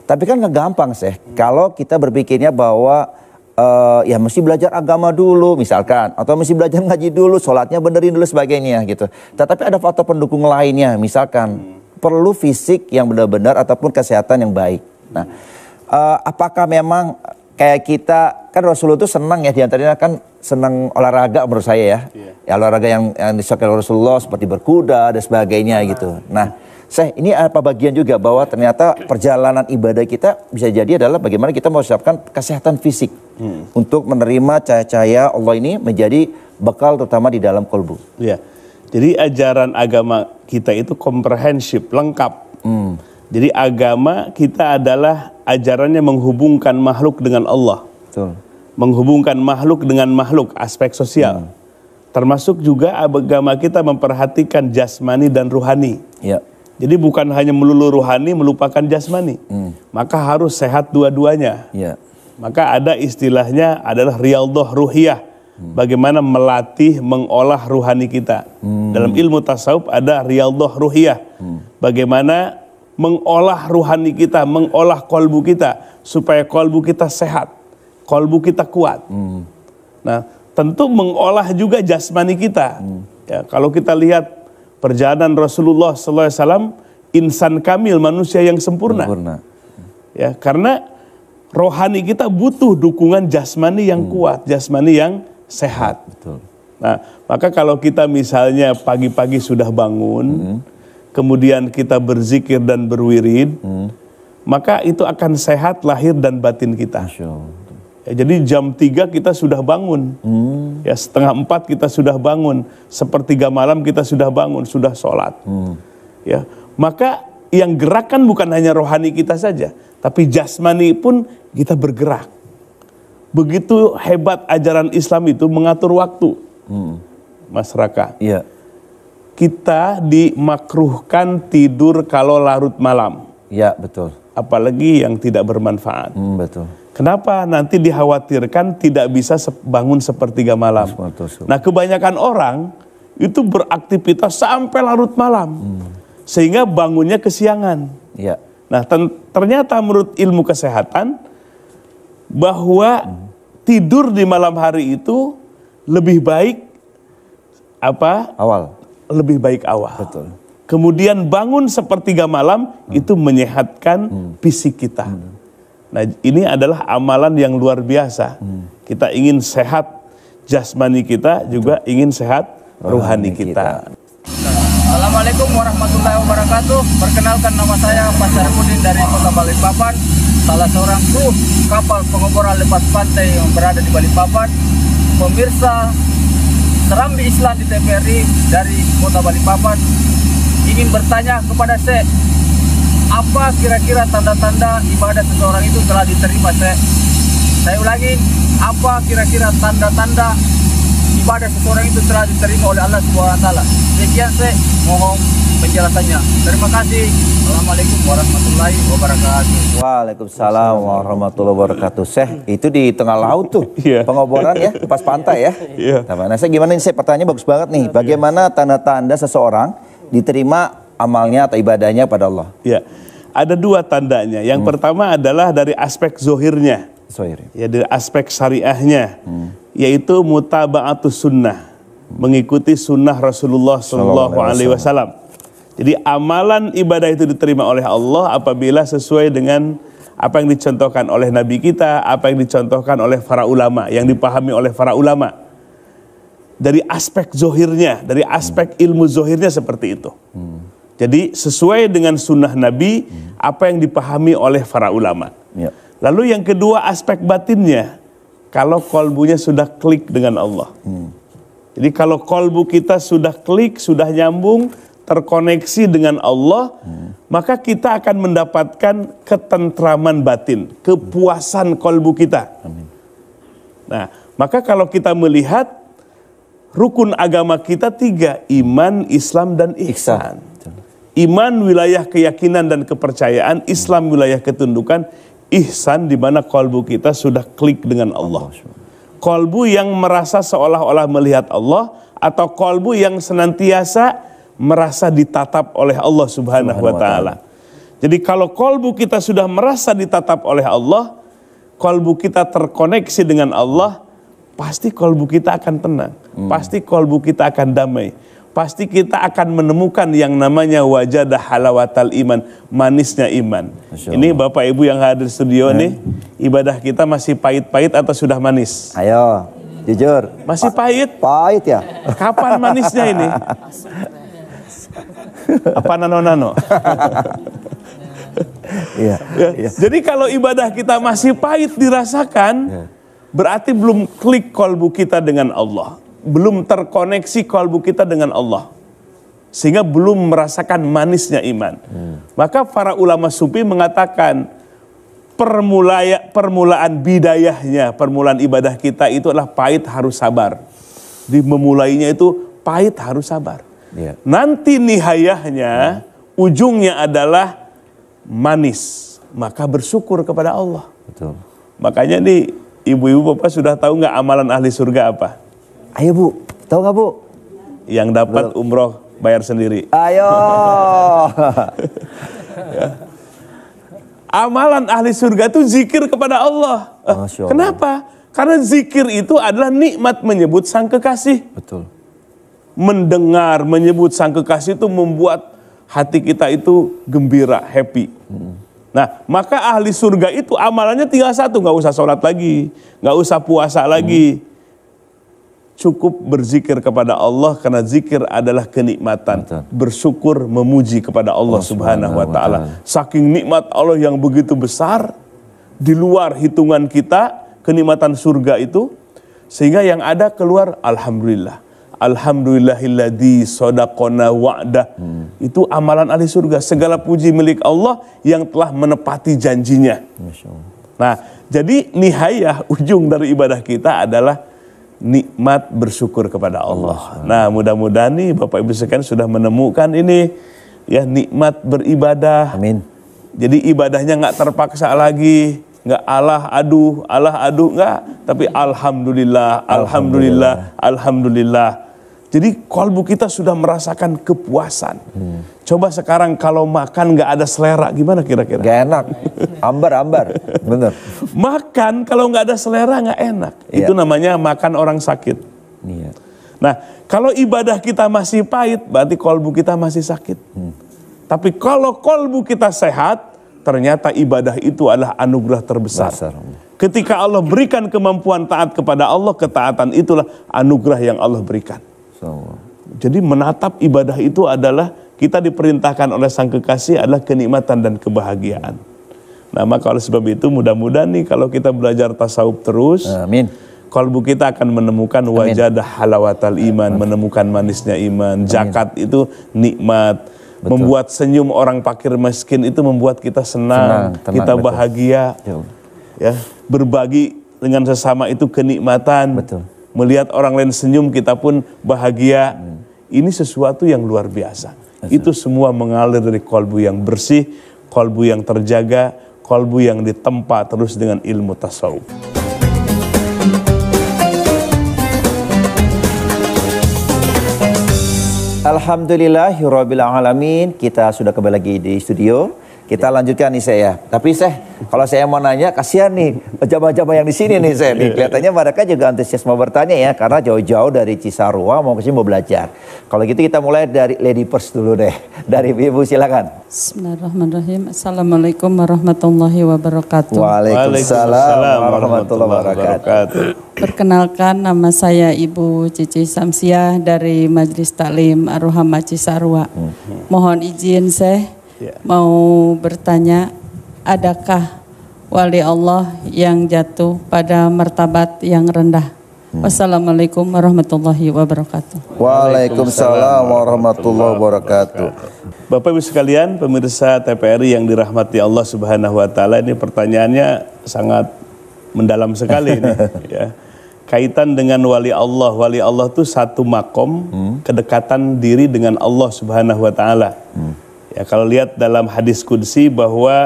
Tapi kan gampang sih kalau kita berpikirnya bahwa uh, ya mesti belajar agama dulu misalkan atau mesti belajar ngaji dulu, sholatnya benerin dulu sebagainya gitu. Tetapi ada faktor pendukung lainnya misalkan hmm perlu fisik yang benar-benar ataupun kesehatan yang baik. Nah, uh, apakah memang kayak kita kan Rasulullah itu senang ya diantaranya kan senang olahraga menurut saya ya, iya. ya olahraga yang yang disukai Rasulullah seperti berkuda dan sebagainya nah. gitu. Nah, saya ini apa bagian juga bahwa ternyata perjalanan ibadah kita bisa jadi adalah bagaimana kita mau siapkan kesehatan fisik hmm. untuk menerima cahaya-cahaya Allah ini menjadi bekal terutama di dalam kolbu. Yeah. Jadi ajaran agama kita itu komprehensif, lengkap. Hmm. Jadi agama kita adalah ajarannya menghubungkan makhluk dengan Allah. Betul. Menghubungkan makhluk dengan makhluk, aspek sosial. Hmm. Termasuk juga agama kita memperhatikan jasmani dan ruhani. Ya. Jadi bukan hanya melulu ruhani, melupakan jasmani. Hmm. Maka harus sehat dua-duanya. Ya. Maka ada istilahnya adalah rialdoh ruhiyah bagaimana melatih mengolah ruhani kita. Hmm. Dalam ilmu tasawuf ada riyadhah ruhiyah. Hmm. Bagaimana mengolah ruhani kita, mengolah kolbu kita supaya kolbu kita sehat, kolbu kita kuat. Hmm. Nah, tentu mengolah juga jasmani kita. Hmm. Ya, kalau kita lihat perjalanan Rasulullah SAW, insan kamil, manusia yang sempurna. sempurna. Ya, karena rohani kita butuh dukungan jasmani yang hmm. kuat, jasmani yang sehat. Betul. Nah, maka kalau kita misalnya pagi-pagi sudah bangun, hmm. kemudian kita berzikir dan berwirid, hmm. maka itu akan sehat lahir dan batin kita. Ya, jadi jam 3 kita sudah bangun. Hmm. Ya setengah empat kita sudah bangun, sepertiga malam kita sudah bangun, sudah sholat. Hmm. Ya, maka yang gerakan bukan hanya rohani kita saja, tapi jasmani pun kita bergerak. Begitu hebat ajaran Islam itu mengatur waktu. Hmm. masyarakat. Iya. Kita dimakruhkan tidur kalau larut malam. Iya, betul. Apalagi yang tidak bermanfaat. Hmm, betul. Kenapa nanti dikhawatirkan tidak bisa bangun sepertiga malam? Nah, kebanyakan orang itu beraktivitas sampai larut malam. Hmm. Sehingga bangunnya kesiangan. Iya. Nah, ternyata menurut ilmu kesehatan bahwa hmm tidur di malam hari itu lebih baik apa? Awal. Lebih baik awal. Betul. Kemudian bangun sepertiga malam hmm. itu menyehatkan hmm. fisik kita. Hmm. Nah, ini adalah amalan yang luar biasa. Hmm. Kita ingin sehat jasmani kita Betul. juga ingin sehat rohani, rohani kita. kita. Assalamualaikum warahmatullahi wabarakatuh. Perkenalkan nama saya Pak Sarmudin dari Kota Balikpapan salah seorang kru kapal pengoboran lepas pantai yang berada di Balikpapan. Pemirsa Serambi Islam di TPRI dari Kota Balikpapan ingin bertanya kepada saya apa kira-kira tanda-tanda ibadah seseorang itu telah diterima saya saya ulangi apa kira-kira tanda-tanda ibadah seseorang itu telah diterima oleh Allah Subhanahu taala. Demikian saya mohon penjelasannya. Terima kasih. Assalamualaikum warahmatullahi wabarakatuh. Waalaikumsalam warahmatullahi wabarakatuh. Seh, itu di tengah laut tuh. yeah. Pengoboran ya, pas pantai ya. Iya. Yeah. Nah, saya gimana ini? Saya pertanyaan bagus banget nih. Iya. Bagaimana tanda-tanda seseorang diterima amalnya atau ibadahnya pada Allah? Iya. Yeah. Ada dua tandanya. Yang hmm. pertama adalah dari aspek zohirnya Ya, dari aspek syariahnya, hmm. yaitu mutaba'atus sunnah, hmm. mengikuti sunnah Rasulullah Shallallahu Alaihi Wasallam. Jadi amalan ibadah itu diterima oleh Allah apabila sesuai dengan apa yang dicontohkan oleh Nabi kita, apa yang dicontohkan oleh para ulama, yang dipahami oleh para ulama. Dari aspek zohirnya, dari hmm. aspek ilmu zohirnya seperti itu. Hmm. Jadi sesuai dengan sunnah Nabi, apa yang dipahami oleh para ulama. Yep. Ya. Lalu yang kedua aspek batinnya, kalau kolbunya sudah klik dengan Allah. Hmm. Jadi kalau kolbu kita sudah klik, sudah nyambung, terkoneksi dengan Allah, hmm. maka kita akan mendapatkan ketentraman batin, kepuasan kolbu kita. Amin. Nah, maka kalau kita melihat rukun agama kita tiga, iman, Islam, dan ihsan. Iman wilayah keyakinan dan kepercayaan, Islam hmm. wilayah ketundukan, ihsan di mana kolbu kita sudah klik dengan Allah. Kolbu yang merasa seolah-olah melihat Allah atau kolbu yang senantiasa merasa ditatap oleh Allah Subhanahu wa taala. Jadi kalau kolbu kita sudah merasa ditatap oleh Allah, kolbu kita terkoneksi dengan Allah, pasti kolbu kita akan tenang, hmm. pasti kolbu kita akan damai pasti kita akan menemukan yang namanya wajah halawatal iman, manisnya iman. Ini Bapak Ibu yang hadir studio hmm. nih, ibadah kita masih pahit-pahit atau sudah manis? Ayo, jujur. Masih pahit? Pahit ya. Kapan manisnya ini? Apa nano-nano? Iya, ya, ya. ya. Jadi kalau ibadah kita masih pahit dirasakan, ya. berarti belum klik kolbu kita dengan Allah belum terkoneksi kalbu kita dengan Allah. Sehingga belum merasakan manisnya iman. Hmm. Maka para ulama sufi mengatakan permulaya, permulaan bidayahnya, permulaan ibadah kita itu adalah pahit harus sabar. Di memulainya itu pahit harus sabar. Yeah. Nanti nihayahnya, hmm. ujungnya adalah manis. Maka bersyukur kepada Allah. Betul. Makanya nih ibu-ibu bapak sudah tahu nggak amalan ahli surga apa? Ayo Bu, tahu nggak Bu? Yang dapat umroh bayar sendiri. Ayo. ya. Amalan ahli surga itu zikir kepada Allah. Eh, Allah. Kenapa? Karena zikir itu adalah nikmat menyebut sang kekasih. Betul. Mendengar, menyebut sang kekasih itu membuat hati kita itu gembira, happy. Hmm. Nah, maka ahli surga itu amalannya tinggal satu, nggak usah sholat lagi, nggak usah puasa lagi, hmm cukup berzikir kepada Allah karena zikir adalah kenikmatan. Bersyukur memuji kepada Allah, Allah Subhanahu wa taala. Saking nikmat Allah yang begitu besar di luar hitungan kita, kenikmatan surga itu sehingga yang ada keluar alhamdulillah. Alhamdulillahilladzi sodakona wa'dah. Hmm. Itu amalan ahli surga, segala puji milik Allah yang telah menepati janjinya. Nah, jadi nihayah ujung dari ibadah kita adalah nikmat bersyukur kepada Allah. Allah. Nah, mudah-mudahan nih Bapak Ibu sekalian sudah menemukan ini ya nikmat beribadah. Amin. Jadi ibadahnya nggak terpaksa lagi, nggak Allah aduh, Allah aduh nggak, tapi alhamdulillah, alhamdulillah, alhamdulillah. alhamdulillah. Jadi kalbu kita sudah merasakan kepuasan. Hmm. Coba sekarang kalau makan nggak ada selera, gimana kira-kira? Gak enak, ambar-ambar, bener. Makan kalau nggak ada selera nggak enak. Yeah. Itu namanya makan orang sakit. Yeah. Nah, kalau ibadah kita masih pahit, berarti kolbu kita masih sakit. Hmm. Tapi kalau kolbu kita sehat, ternyata ibadah itu adalah anugerah terbesar. Besar. Ketika Allah berikan kemampuan taat kepada Allah, ketaatan itulah anugerah yang Allah berikan. Jadi menatap ibadah itu adalah kita diperintahkan oleh sang kekasih adalah kenikmatan dan kebahagiaan. Nah maka oleh sebab itu mudah-mudahan nih kalau kita belajar tasawuf terus. Amin kalbu kita akan menemukan wajah halawatal iman, menemukan manisnya iman. Amin. Jakat itu nikmat. Betul. Membuat senyum orang pakir miskin itu membuat kita senang, senang tenang, kita bahagia. Ya, berbagi dengan sesama itu kenikmatan. Betul melihat orang lain senyum kita pun bahagia. Ini sesuatu yang luar biasa. Itu semua mengalir dari kolbu yang bersih, kolbu yang terjaga, kolbu yang ditempa terus dengan ilmu tasawuf. Alhamdulillah, Alamin, Kita sudah kembali lagi di studio kita lanjutkan nih saya. Tapi saya kalau saya mau nanya kasihan nih jamaah-jamaah yang di sini nih saya. Nih. Kelihatannya mereka juga antusias mau bertanya ya karena jauh-jauh dari Cisarua mau kesini mau belajar. Kalau gitu kita mulai dari Lady Pers dulu deh. Dari Ibu silakan. Bismillahirrahmanirrahim. Assalamualaikum warahmatullahi wabarakatuh. Waalaikumsalam warahmatullahi wabarakatuh. Perkenalkan nama saya Ibu Cici Samsiah dari Majelis Taklim ar Cisarua. Hmm. Mohon izin saya Ya. mau bertanya adakah wali Allah yang jatuh pada martabat yang rendah? Hmm. Wassalamualaikum warahmatullahi wabarakatuh. Waalaikumsalam warahmatullahi wabarakatuh. Bapak Ibu sekalian, pemirsa TPRI yang dirahmati Allah Subhanahu wa taala, ini pertanyaannya sangat mendalam sekali ini ya. Kaitan dengan wali Allah, wali Allah itu satu makom hmm. kedekatan diri dengan Allah Subhanahu wa taala. Hmm. Ya, kalau lihat dalam hadis kudsi bahwa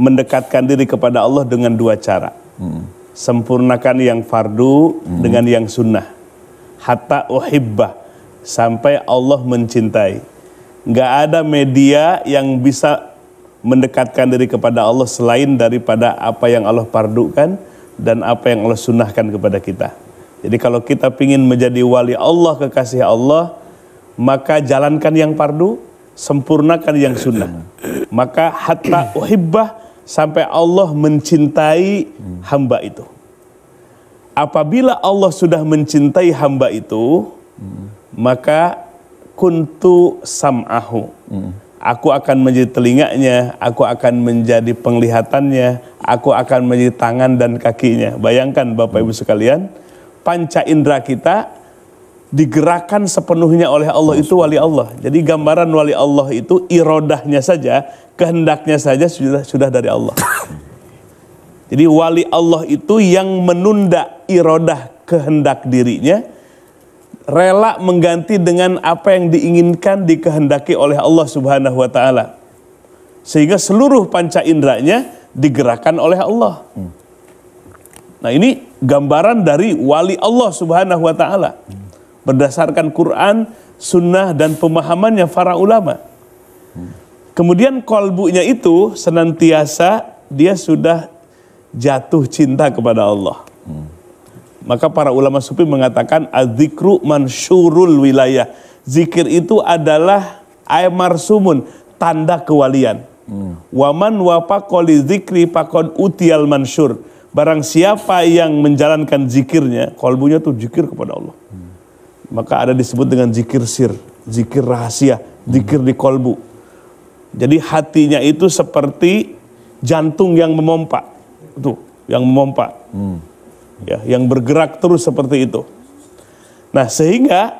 mendekatkan diri kepada Allah dengan dua cara. Hmm. Sempurnakan yang fardu hmm. dengan yang sunnah. Hatta uhibbah. Sampai Allah mencintai. Gak ada media yang bisa mendekatkan diri kepada Allah selain daripada apa yang Allah pardukan dan apa yang Allah sunnahkan kepada kita. Jadi kalau kita ingin menjadi wali Allah, kekasih Allah, maka jalankan yang pardu, sempurnakan yang sunnah. Maka hatta uhibbah sampai Allah mencintai hamba itu. Apabila Allah sudah mencintai hamba itu, maka kuntu sam'ahu. Aku akan menjadi telinganya, aku akan menjadi penglihatannya, aku akan menjadi tangan dan kakinya. Bayangkan Bapak Ibu sekalian, panca indera kita digerakkan sepenuhnya oleh Allah itu wali Allah. Jadi gambaran wali Allah itu irodahnya saja, kehendaknya saja sudah sudah dari Allah. Jadi wali Allah itu yang menunda irodah kehendak dirinya, rela mengganti dengan apa yang diinginkan dikehendaki oleh Allah Subhanahu wa taala. Sehingga seluruh panca indranya digerakkan oleh Allah. Hmm. Nah, ini gambaran dari wali Allah Subhanahu wa taala. Hmm berdasarkan Quran, sunnah dan pemahamannya para ulama. Kemudian kolbunya itu senantiasa dia sudah jatuh cinta kepada Allah. Maka para ulama sufi mengatakan azikru mansyurul wilayah. Zikir itu adalah aymar sumun tanda kewalian. Waman wapakoli zikri pakon utial mansyur. Barang siapa yang menjalankan zikirnya, kolbunya tuh zikir kepada Allah. Hmm maka ada disebut dengan zikir sir, zikir rahasia, zikir di kolbu. Jadi hatinya itu seperti jantung yang memompa. Tuh, yang memompa. Hmm. Ya, yang bergerak terus seperti itu. Nah, sehingga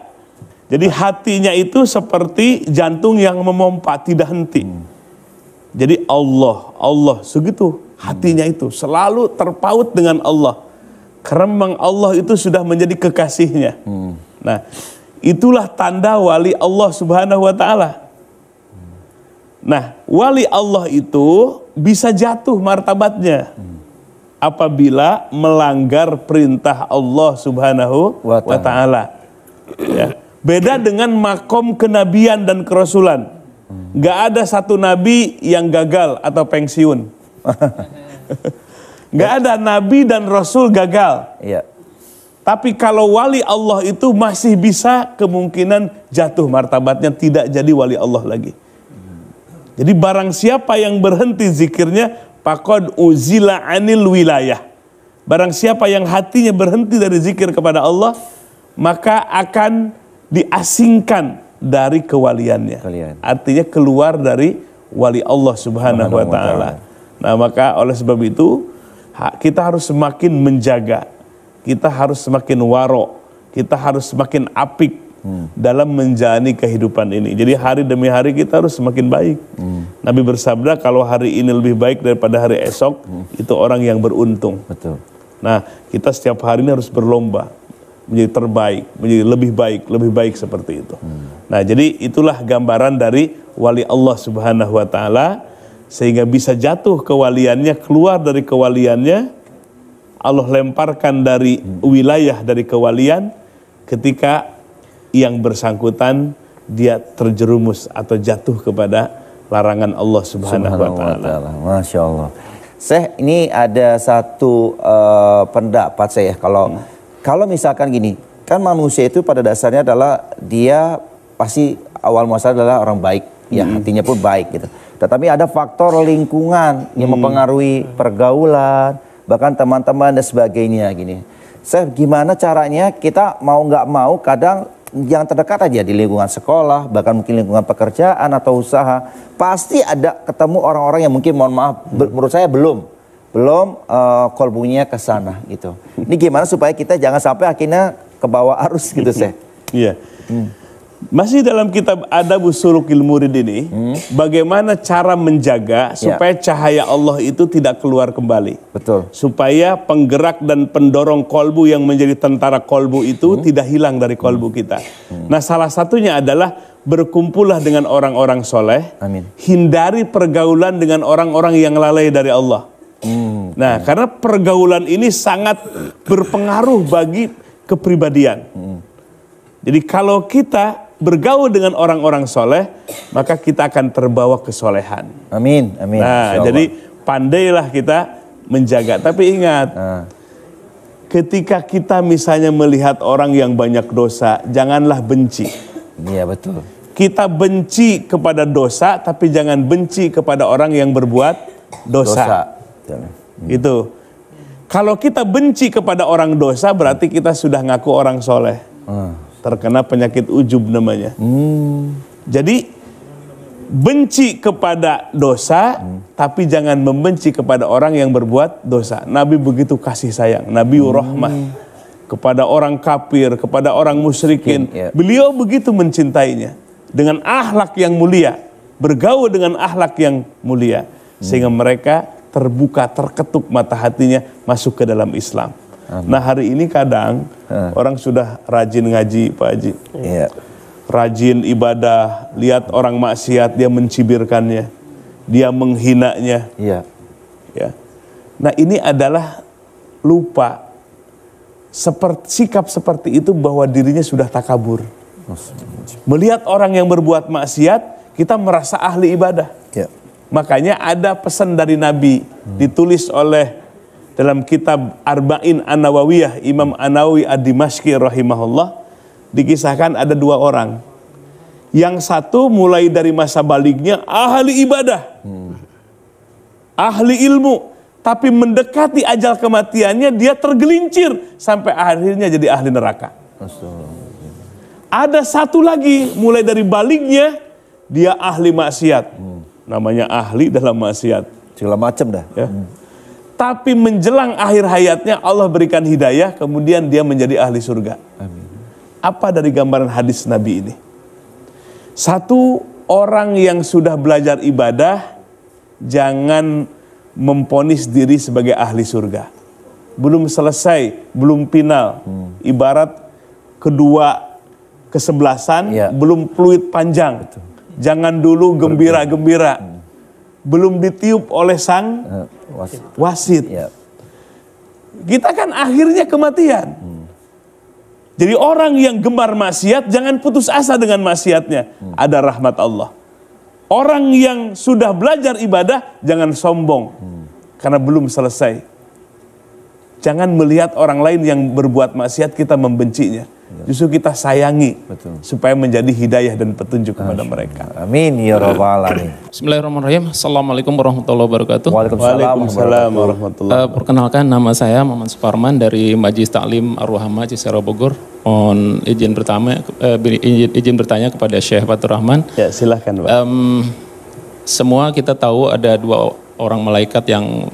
jadi hatinya itu seperti jantung yang memompa tidak henti. Hmm. Jadi Allah, Allah segitu hatinya itu selalu terpaut dengan Allah karena memang Allah itu sudah menjadi kekasihnya. Hmm. Nah, itulah tanda wali Allah Subhanahu wa taala. Nah, wali Allah itu bisa jatuh martabatnya. Hmm. Apabila melanggar perintah Allah Subhanahu wa taala. Ya. Beda dengan makom kenabian dan kerasulan. Hmm. Gak ada satu nabi yang gagal atau pensiun. Gak ada nabi dan rasul gagal. Iya. Tapi kalau wali Allah itu masih bisa kemungkinan jatuh martabatnya tidak jadi wali Allah lagi. Jadi barang siapa yang berhenti zikirnya pakod uzila anil wilayah. Barang siapa yang hatinya berhenti dari zikir kepada Allah, maka akan diasingkan dari kewaliannya. Artinya keluar dari wali Allah Subhanahu wa taala. Nah, maka oleh sebab itu kita harus semakin menjaga, kita harus semakin warok, kita harus semakin apik hmm. dalam menjalani kehidupan ini. Jadi hari demi hari kita harus semakin baik. Hmm. Nabi bersabda kalau hari ini lebih baik daripada hari esok, hmm. itu orang yang beruntung. Betul. Nah, kita setiap hari ini harus berlomba menjadi terbaik, menjadi lebih baik, lebih baik seperti itu. Hmm. Nah, jadi itulah gambaran dari wali Allah Subhanahu wa taala sehingga bisa jatuh kewaliannya keluar dari kewaliannya Allah lemparkan dari wilayah dari kewalian ketika yang bersangkutan dia terjerumus atau jatuh kepada larangan Allah Subhanahu, wa taala. Masya Allah. Seh ini ada satu uh, pendapat saya kalau hmm. kalau misalkan gini, kan manusia itu pada dasarnya adalah dia pasti awal muasal adalah orang baik, ya hmm. hatinya pun baik gitu. Tetapi ada faktor lingkungan yang hmm. mempengaruhi pergaulan, bahkan teman-teman dan sebagainya gini. Saya gimana caranya kita mau nggak mau kadang yang terdekat aja di lingkungan sekolah, bahkan mungkin lingkungan pekerjaan atau usaha, pasti ada ketemu orang-orang yang mungkin mohon maaf hmm. menurut saya belum belum uh, eh, kolbunya ke sana gitu. Ini gimana supaya kita jangan sampai akhirnya ke bawah arus gitu, saya? Iya. yeah. Hmm. Masih dalam kitab Adab Sulukil Murid ini, hmm. bagaimana cara menjaga ya. supaya ya. cahaya Allah itu tidak keluar kembali. Betul. Supaya penggerak dan pendorong kolbu yang menjadi tentara kolbu itu hmm. tidak hilang dari kolbu hmm. kita. Hmm. Nah salah satunya adalah berkumpullah dengan orang-orang soleh. Amin. Hindari pergaulan dengan orang-orang yang lalai dari Allah. Hmm. Nah hmm. karena pergaulan ini sangat berpengaruh bagi kepribadian. Hmm. Jadi kalau kita bergaul dengan orang-orang soleh, maka kita akan terbawa kesolehan. Amin, amin. Nah, jadi pandailah kita menjaga. Tapi ingat, nah. ketika kita misalnya melihat orang yang banyak dosa, janganlah benci. Iya betul. Kita benci kepada dosa, tapi jangan benci kepada orang yang berbuat dosa. dosa. Hmm. Itu. Kalau kita benci kepada orang dosa, berarti kita sudah ngaku orang soleh. Hmm terkena penyakit ujub namanya. Hmm. Jadi benci kepada dosa, hmm. tapi jangan membenci kepada orang yang berbuat dosa. Nabi begitu kasih sayang, Nabi hmm. rahmah kepada orang kafir, kepada orang musyrikin. Yeah. Iya. Beliau begitu mencintainya dengan ahlak yang mulia, bergaul dengan ahlak yang mulia, hmm. sehingga mereka terbuka, terketuk mata hatinya masuk ke dalam Islam. Amin. Nah hari ini kadang Eh. orang sudah rajin ngaji Pak Haji. Yeah. Rajin ibadah, lihat orang maksiat dia mencibirkannya. Dia menghinanya. Iya. Yeah. Ya. Nah, ini adalah lupa seperti sikap seperti itu bahwa dirinya sudah takabur. Melihat orang yang berbuat maksiat, kita merasa ahli ibadah. Ya. Makanya ada pesan dari Nabi hmm. ditulis oleh dalam kitab Arba'in An-Nawawiyah Imam An-Nawawi ad Dimashki rahimahullah dikisahkan ada dua orang. Yang satu mulai dari masa baliknya ahli ibadah. Ahli ilmu, tapi mendekati ajal kematiannya dia tergelincir sampai akhirnya jadi ahli neraka. Ada satu lagi mulai dari baliknya dia ahli maksiat. Namanya ahli dalam maksiat. Segala macam dah. Ya. Hmm tapi menjelang akhir hayatnya Allah berikan hidayah, kemudian dia menjadi ahli surga. Amin. Apa dari gambaran hadis Nabi ini? Satu orang yang sudah belajar ibadah, jangan memponis diri sebagai ahli surga. Belum selesai, belum final. Hmm. Ibarat kedua kesebelasan, ya. belum peluit panjang. Betul. Jangan dulu gembira-gembira. Hmm belum ditiup oleh sang eh, wasit. wasit. Ya. Kita kan akhirnya kematian. Hmm. Jadi orang yang gemar maksiat jangan putus asa dengan maksiatnya. Hmm. Ada rahmat Allah. Orang yang sudah belajar ibadah jangan sombong hmm. karena belum selesai. Jangan melihat orang lain yang berbuat maksiat kita membencinya. Iya. Justru kita sayangi Betul. supaya menjadi hidayah dan petunjuk kepada mereka. Amin ya iya. rabbal alamin. Bismillahirrahmanirrahim. Assalamualaikum warahmatullahi wabarakatuh. Waalaikumsalam, Waalaikumsalam warahmatullahi eh, wabarakatuh. perkenalkan nama saya Maman Suparman dari Majlis Taklim Arwahama ruhama Cisero Bogor. Mohon izin pertama eh, izin, izin bertanya kepada Syekh Fatur Rahman. Ya, silahkan Pak. Um, semua kita tahu ada dua orang malaikat yang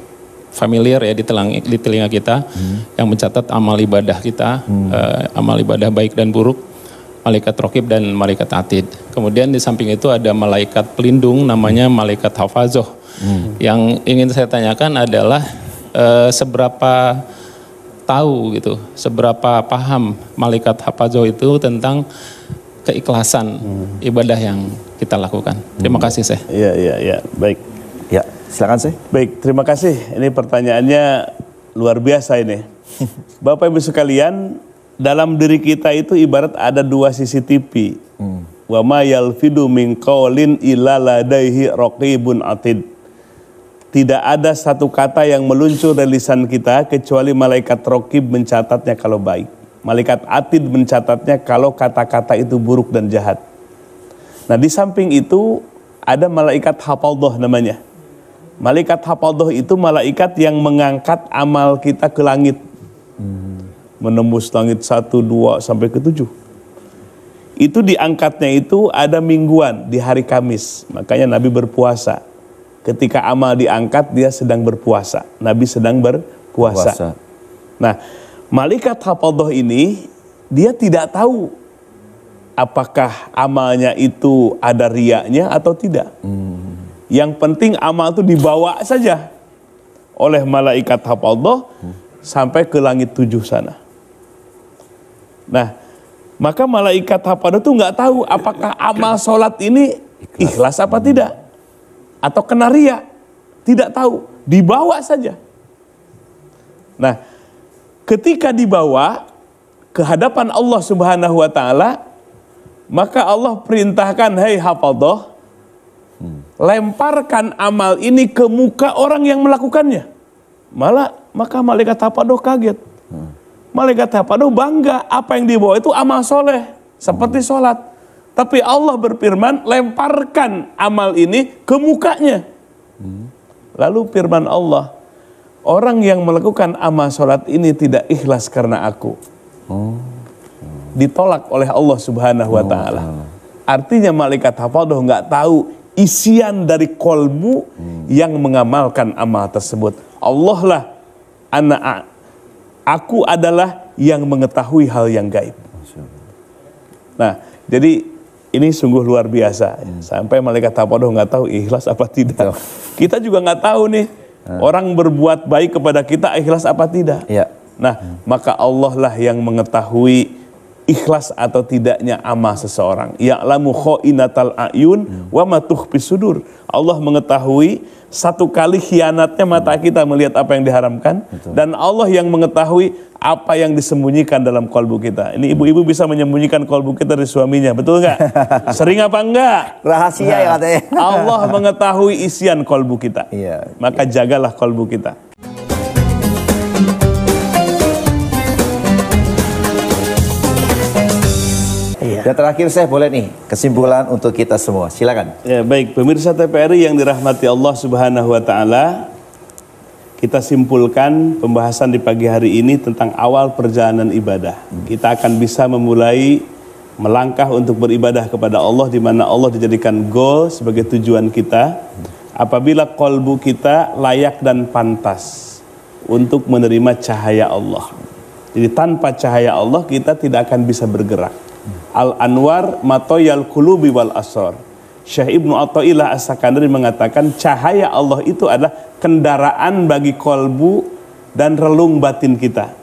familiar ya di telang di telinga kita hmm. yang mencatat amal ibadah kita, hmm. uh, amal ibadah baik dan buruk, malaikat rokib dan malaikat atid. Kemudian di samping itu ada malaikat pelindung namanya malaikat hafazoh. Hmm. Yang ingin saya tanyakan adalah uh, seberapa tahu gitu, seberapa paham malaikat hafazoh itu tentang keikhlasan hmm. ibadah yang kita lakukan. Terima hmm. kasih, saya Iya, iya, iya. Baik. Silakan sih. Baik, terima kasih. Ini pertanyaannya luar biasa ini. Bapak Ibu sekalian, dalam diri kita itu ibarat ada dua CCTV. Hmm. Wa ma yalfidu min qawlin illa ladaihi raqibun atid. Tidak ada satu kata yang meluncur dari lisan kita kecuali malaikat rokib mencatatnya kalau baik. Malaikat atid mencatatnya kalau kata-kata itu buruk dan jahat. Nah di samping itu ada malaikat hafaldoh namanya. Malaikat hafadoh itu malaikat yang mengangkat amal kita ke langit. Menembus langit satu, dua, sampai ke tujuh. Itu diangkatnya itu ada mingguan di hari Kamis. Makanya Nabi berpuasa. Ketika amal diangkat, dia sedang berpuasa. Nabi sedang berpuasa. Puasa. Nah, malaikat hafadoh ini, dia tidak tahu apakah amalnya itu ada riaknya atau tidak. Hmm yang penting amal itu dibawa saja oleh malaikat hafaldoh hmm. sampai ke langit tujuh sana. Nah, maka malaikat hafaldoh itu nggak tahu apakah amal sholat ini ikhlas apa tidak. Atau kena ria. Tidak tahu. Dibawa saja. Nah, ketika dibawa ke hadapan Allah Subhanahu wa taala, maka Allah perintahkan, "Hei hafaldoh, Lemparkan amal ini ke muka orang yang melakukannya. Malah maka malaikat tapadoh kaget. Malaikat tapadoh bangga apa yang dibawa itu amal soleh. Seperti sholat. Tapi Allah berfirman lemparkan amal ini ke mukanya. Lalu firman Allah. Orang yang melakukan amal sholat ini tidak ikhlas karena aku. Ditolak oleh Allah subhanahu wa oh, ta'ala. Artinya malaikat hafadoh nggak tahu isian dari kolbu hmm. yang mengamalkan amal tersebut. Allah lah anak aku adalah yang mengetahui hal yang gaib. Nah, jadi ini sungguh luar biasa. Hmm. Sampai malaikat tapodoh nggak tahu ikhlas apa tidak. Kita juga nggak tahu nih hmm. orang berbuat baik kepada kita ikhlas apa tidak. Ya. Nah, hmm. maka Allah lah yang mengetahui ikhlas atau tidaknya amal seseorang. ya Ya'lamu natal ayun wa matuh pisudur Allah mengetahui satu kali khianatnya mata iya. kita melihat apa yang diharamkan dan Allah yang mengetahui apa yang disembunyikan dalam kolbu kita. Ini ibu-ibu bisa menyembunyikan kolbu kita dari suaminya, betul nggak? Sering apa enggak? Rahasia ya, nah, ya katanya. Allah mengetahui isian kolbu kita. Iya. Maka jagalah kolbu kita. Dan terakhir saya boleh nih kesimpulan untuk kita semua. Silakan. Ya, baik, pemirsa TPRI yang dirahmati Allah Subhanahu wa taala, kita simpulkan pembahasan di pagi hari ini tentang awal perjalanan ibadah. Kita akan bisa memulai melangkah untuk beribadah kepada Allah di mana Allah dijadikan goal sebagai tujuan kita apabila kolbu kita layak dan pantas untuk menerima cahaya Allah. Jadi tanpa cahaya Allah kita tidak akan bisa bergerak. Al-Anwar Matoyal Kulubi wal Asor. Syekh Ibnu Athaillah As-Sakandari mengatakan cahaya Allah itu adalah kendaraan bagi kolbu dan relung batin kita.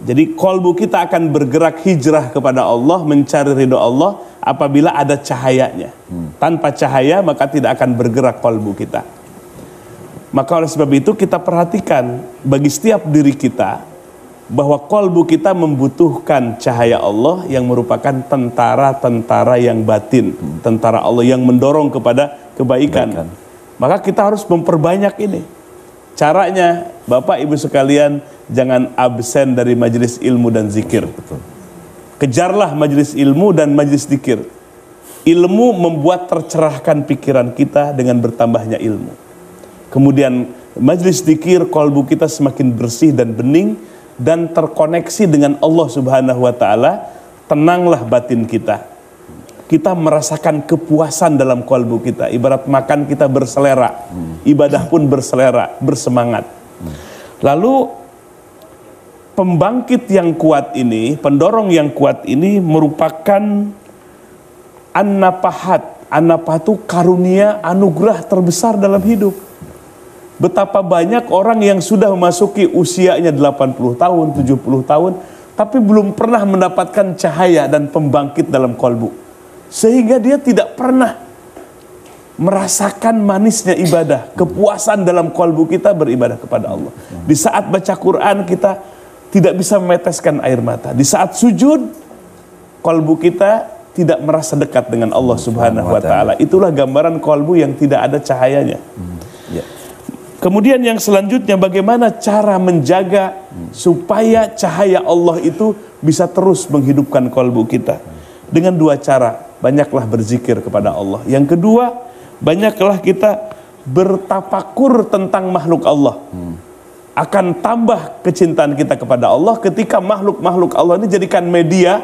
Jadi kolbu kita akan bergerak hijrah kepada Allah, mencari ridho Allah apabila ada cahayanya. Tanpa cahaya maka tidak akan bergerak kolbu kita. Maka oleh sebab itu kita perhatikan bagi setiap diri kita bahwa kolbu kita membutuhkan cahaya Allah yang merupakan tentara-tentara yang batin, tentara Allah yang mendorong kepada kebaikan. kebaikan. Maka kita harus memperbanyak ini. Caranya, Bapak Ibu sekalian, jangan absen dari majelis ilmu dan zikir. Kejarlah majelis ilmu dan majelis zikir. Ilmu membuat tercerahkan pikiran kita dengan bertambahnya ilmu. Kemudian majelis zikir kolbu kita semakin bersih dan bening dan terkoneksi dengan Allah Subhanahu wa taala, tenanglah batin kita. Kita merasakan kepuasan dalam kalbu kita. Ibarat makan kita berselera, ibadah pun berselera, bersemangat. Lalu pembangkit yang kuat ini, pendorong yang kuat ini merupakan anapahat. anapa itu karunia anugerah terbesar dalam hidup betapa banyak orang yang sudah memasuki usianya 80 tahun, 70 tahun, tapi belum pernah mendapatkan cahaya dan pembangkit dalam kolbu. Sehingga dia tidak pernah merasakan manisnya ibadah, kepuasan dalam kolbu kita beribadah kepada Allah. Di saat baca Quran kita tidak bisa memeteskan air mata. Di saat sujud, kolbu kita tidak merasa dekat dengan Allah Subhanahu wa taala. Itulah gambaran kolbu yang tidak ada cahayanya. Hmm. Kemudian yang selanjutnya bagaimana cara menjaga supaya cahaya Allah itu bisa terus menghidupkan kalbu kita. Dengan dua cara, banyaklah berzikir kepada Allah. Yang kedua, banyaklah kita bertapakur tentang makhluk Allah. Akan tambah kecintaan kita kepada Allah ketika makhluk-makhluk Allah ini jadikan media,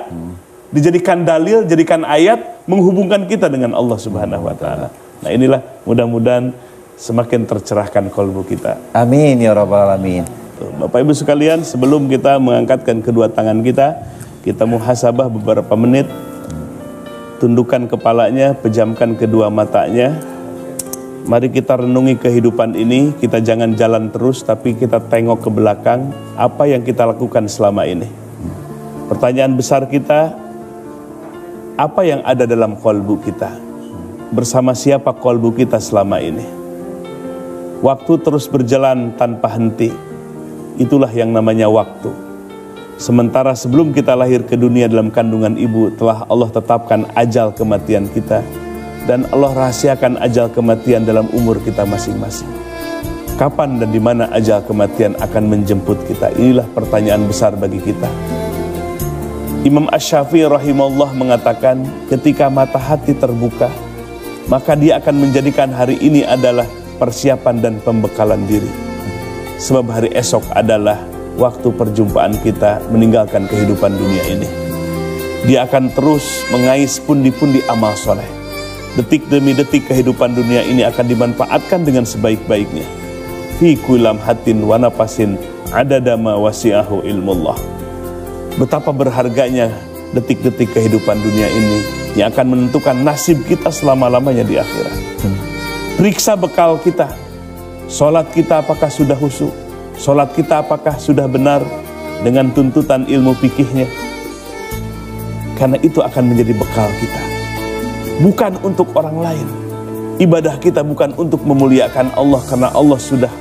dijadikan dalil, jadikan ayat menghubungkan kita dengan Allah Subhanahu wa taala. Nah, inilah mudah-mudahan semakin tercerahkan kolbu kita. Amin ya rabbal alamin. Bapak Ibu sekalian, sebelum kita mengangkatkan kedua tangan kita, kita muhasabah beberapa menit. Tundukkan kepalanya, pejamkan kedua matanya. Mari kita renungi kehidupan ini, kita jangan jalan terus tapi kita tengok ke belakang apa yang kita lakukan selama ini. Pertanyaan besar kita, apa yang ada dalam kolbu kita? Bersama siapa kolbu kita selama ini? Waktu terus berjalan tanpa henti. Itulah yang namanya waktu. Sementara sebelum kita lahir ke dunia dalam kandungan ibu, telah Allah tetapkan ajal kematian kita dan Allah rahasiakan ajal kematian dalam umur kita masing-masing. Kapan dan di mana ajal kematian akan menjemput kita? Inilah pertanyaan besar bagi kita. Imam ash shafii rahimahullah mengatakan, ketika mata hati terbuka, maka dia akan menjadikan hari ini adalah persiapan dan pembekalan diri. Sebab hari esok adalah waktu perjumpaan kita meninggalkan kehidupan dunia ini. Dia akan terus mengais pundi-pundi amal soleh. Detik demi detik kehidupan dunia ini akan dimanfaatkan dengan sebaik-baiknya. Fi kulam hatin wa nafasin adadama wasi'ahu ilmullah. Betapa berharganya detik-detik kehidupan dunia ini yang akan menentukan nasib kita selama-lamanya di akhirat. Periksa bekal kita. Sholat kita apakah sudah husu? Sholat kita apakah sudah benar dengan tuntutan ilmu pikihnya? Karena itu akan menjadi bekal kita. Bukan untuk orang lain. Ibadah kita bukan untuk memuliakan Allah karena Allah sudah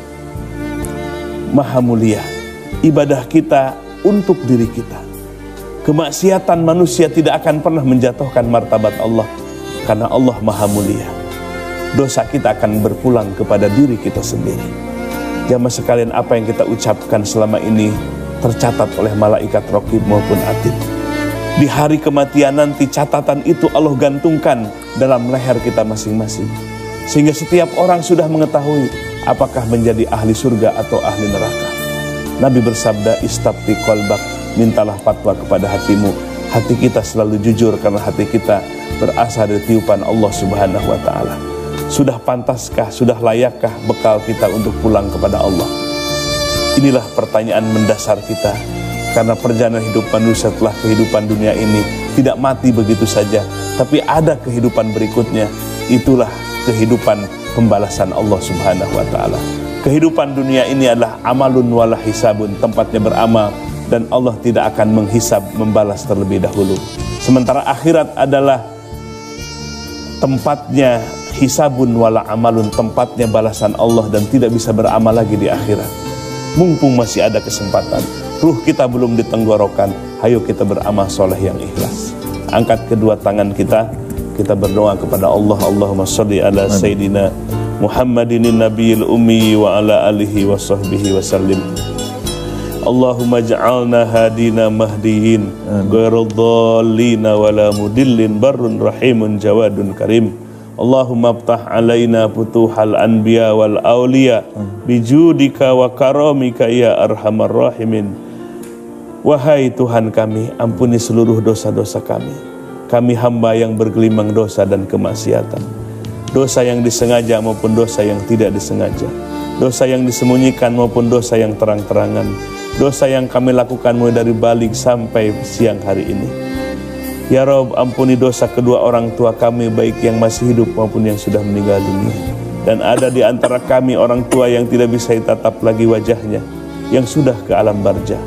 maha mulia. Ibadah kita untuk diri kita. Kemaksiatan manusia tidak akan pernah menjatuhkan martabat Allah karena Allah maha mulia dosa kita akan berpulang kepada diri kita sendiri. Jamaah ya, sekalian apa yang kita ucapkan selama ini tercatat oleh malaikat rokib maupun atid. Di hari kematian nanti catatan itu Allah gantungkan dalam leher kita masing-masing. Sehingga setiap orang sudah mengetahui apakah menjadi ahli surga atau ahli neraka. Nabi bersabda istabti kolbak, mintalah fatwa kepada hatimu. Hati kita selalu jujur karena hati kita berasal dari tiupan Allah subhanahu wa ta'ala. Sudah pantaskah, sudah layakkah bekal kita untuk pulang kepada Allah? Inilah pertanyaan mendasar kita karena perjalanan hidup manusia setelah kehidupan dunia ini tidak mati begitu saja, tapi ada kehidupan berikutnya. Itulah kehidupan pembalasan Allah Subhanahu wa taala. Kehidupan dunia ini adalah amalun wala hisabun, tempatnya beramal dan Allah tidak akan menghisab membalas terlebih dahulu. Sementara akhirat adalah tempatnya hisabun wala amalun tempatnya balasan Allah dan tidak bisa beramal lagi di akhirat. Mumpung masih ada kesempatan, ruh kita belum ditenggorokan, ayo kita beramal soleh yang ikhlas. Angkat kedua tangan kita, kita berdoa kepada Allah Allahumma salli ala Sayyidina Muhammadin Nabiyil Ummi wa ala alihi wa sahbihi wa sallim Allahumma ja'alna hadina mahdiyin Gairu dhalina wala mudillin barun rahimun jawadun karim Allahumma abtah alaina putuhal anbiya wal awliya bijudika wa karamika ya arhamar rahimin Wahai Tuhan kami ampuni seluruh dosa-dosa kami kami hamba yang bergelimang dosa dan kemaksiatan dosa yang disengaja maupun dosa yang tidak disengaja dosa yang disembunyikan maupun dosa yang terang-terangan dosa yang kami lakukan mulai dari balik sampai siang hari ini Ya Rob, ampuni dosa kedua orang tua kami, baik yang masih hidup maupun yang sudah meninggal dunia. Dan ada di antara kami orang tua yang tidak bisa ditatap lagi wajahnya, yang sudah ke alam barjah.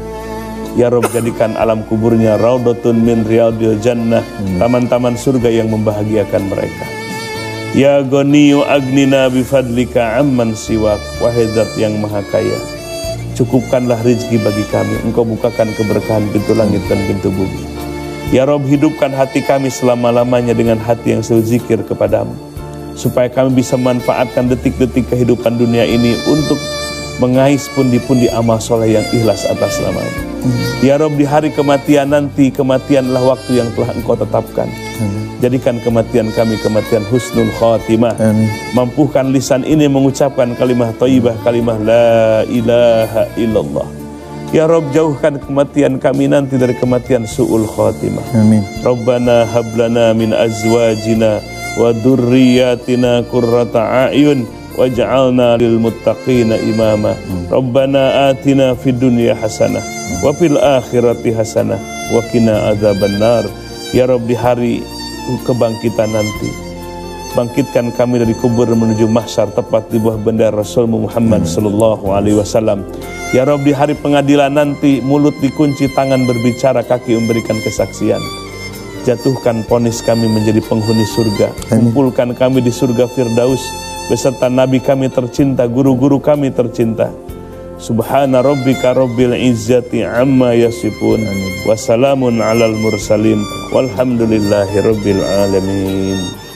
Ya Rob, jadikan alam kuburnya Raudotun min Riyadil Jannah, taman-taman surga yang membahagiakan mereka. Ya Goniyu Agnina bifadlika amman siwak, wahidat yang maha kaya. Cukupkanlah rezeki bagi kami, engkau bukakan keberkahan pintu langit dan pintu bumi. Ya Rob hidupkan hati kami selama-lamanya dengan hati yang selalu zikir kepadamu. Supaya kami bisa manfaatkan detik-detik kehidupan dunia ini untuk mengais pundi-pundi amal soleh yang ikhlas atas namamu. Ya Rob di hari kematian nanti kematianlah waktu yang telah engkau tetapkan. Jadikan kematian kami kematian husnul khotimah. Mampukan Mampuhkan lisan ini mengucapkan kalimat toibah kalimat la ilaha illallah Ya Rob jauhkan kematian kami nanti dari kematian su'ul khatimah. Amin. Rabbana hablana min azwajina wa dhurriyyatina qurrata a'yun waj'alna lil muttaqina imama. Hmm. Rabbana atina fid dunya hasanah hmm. wa fil akhirati hasanah wa qina adzabannar. Ya Rob di hari kebangkitan nanti bangkitkan kami dari kubur menuju mahsyar tepat di bawah benda Rasul Muhammad hmm. Sallallahu Alaihi Wasallam. Ya Robbi di hari pengadilan nanti mulut dikunci, tangan berbicara, kaki memberikan kesaksian. Jatuhkan ponis kami menjadi penghuni surga. Kumpulkan kami di surga Firdaus beserta Nabi kami tercinta, guru-guru kami tercinta. Subhana rabbika rabbil izzati amma yasifun Wassalamun alal mursalin Walhamdulillahi rabbil alamin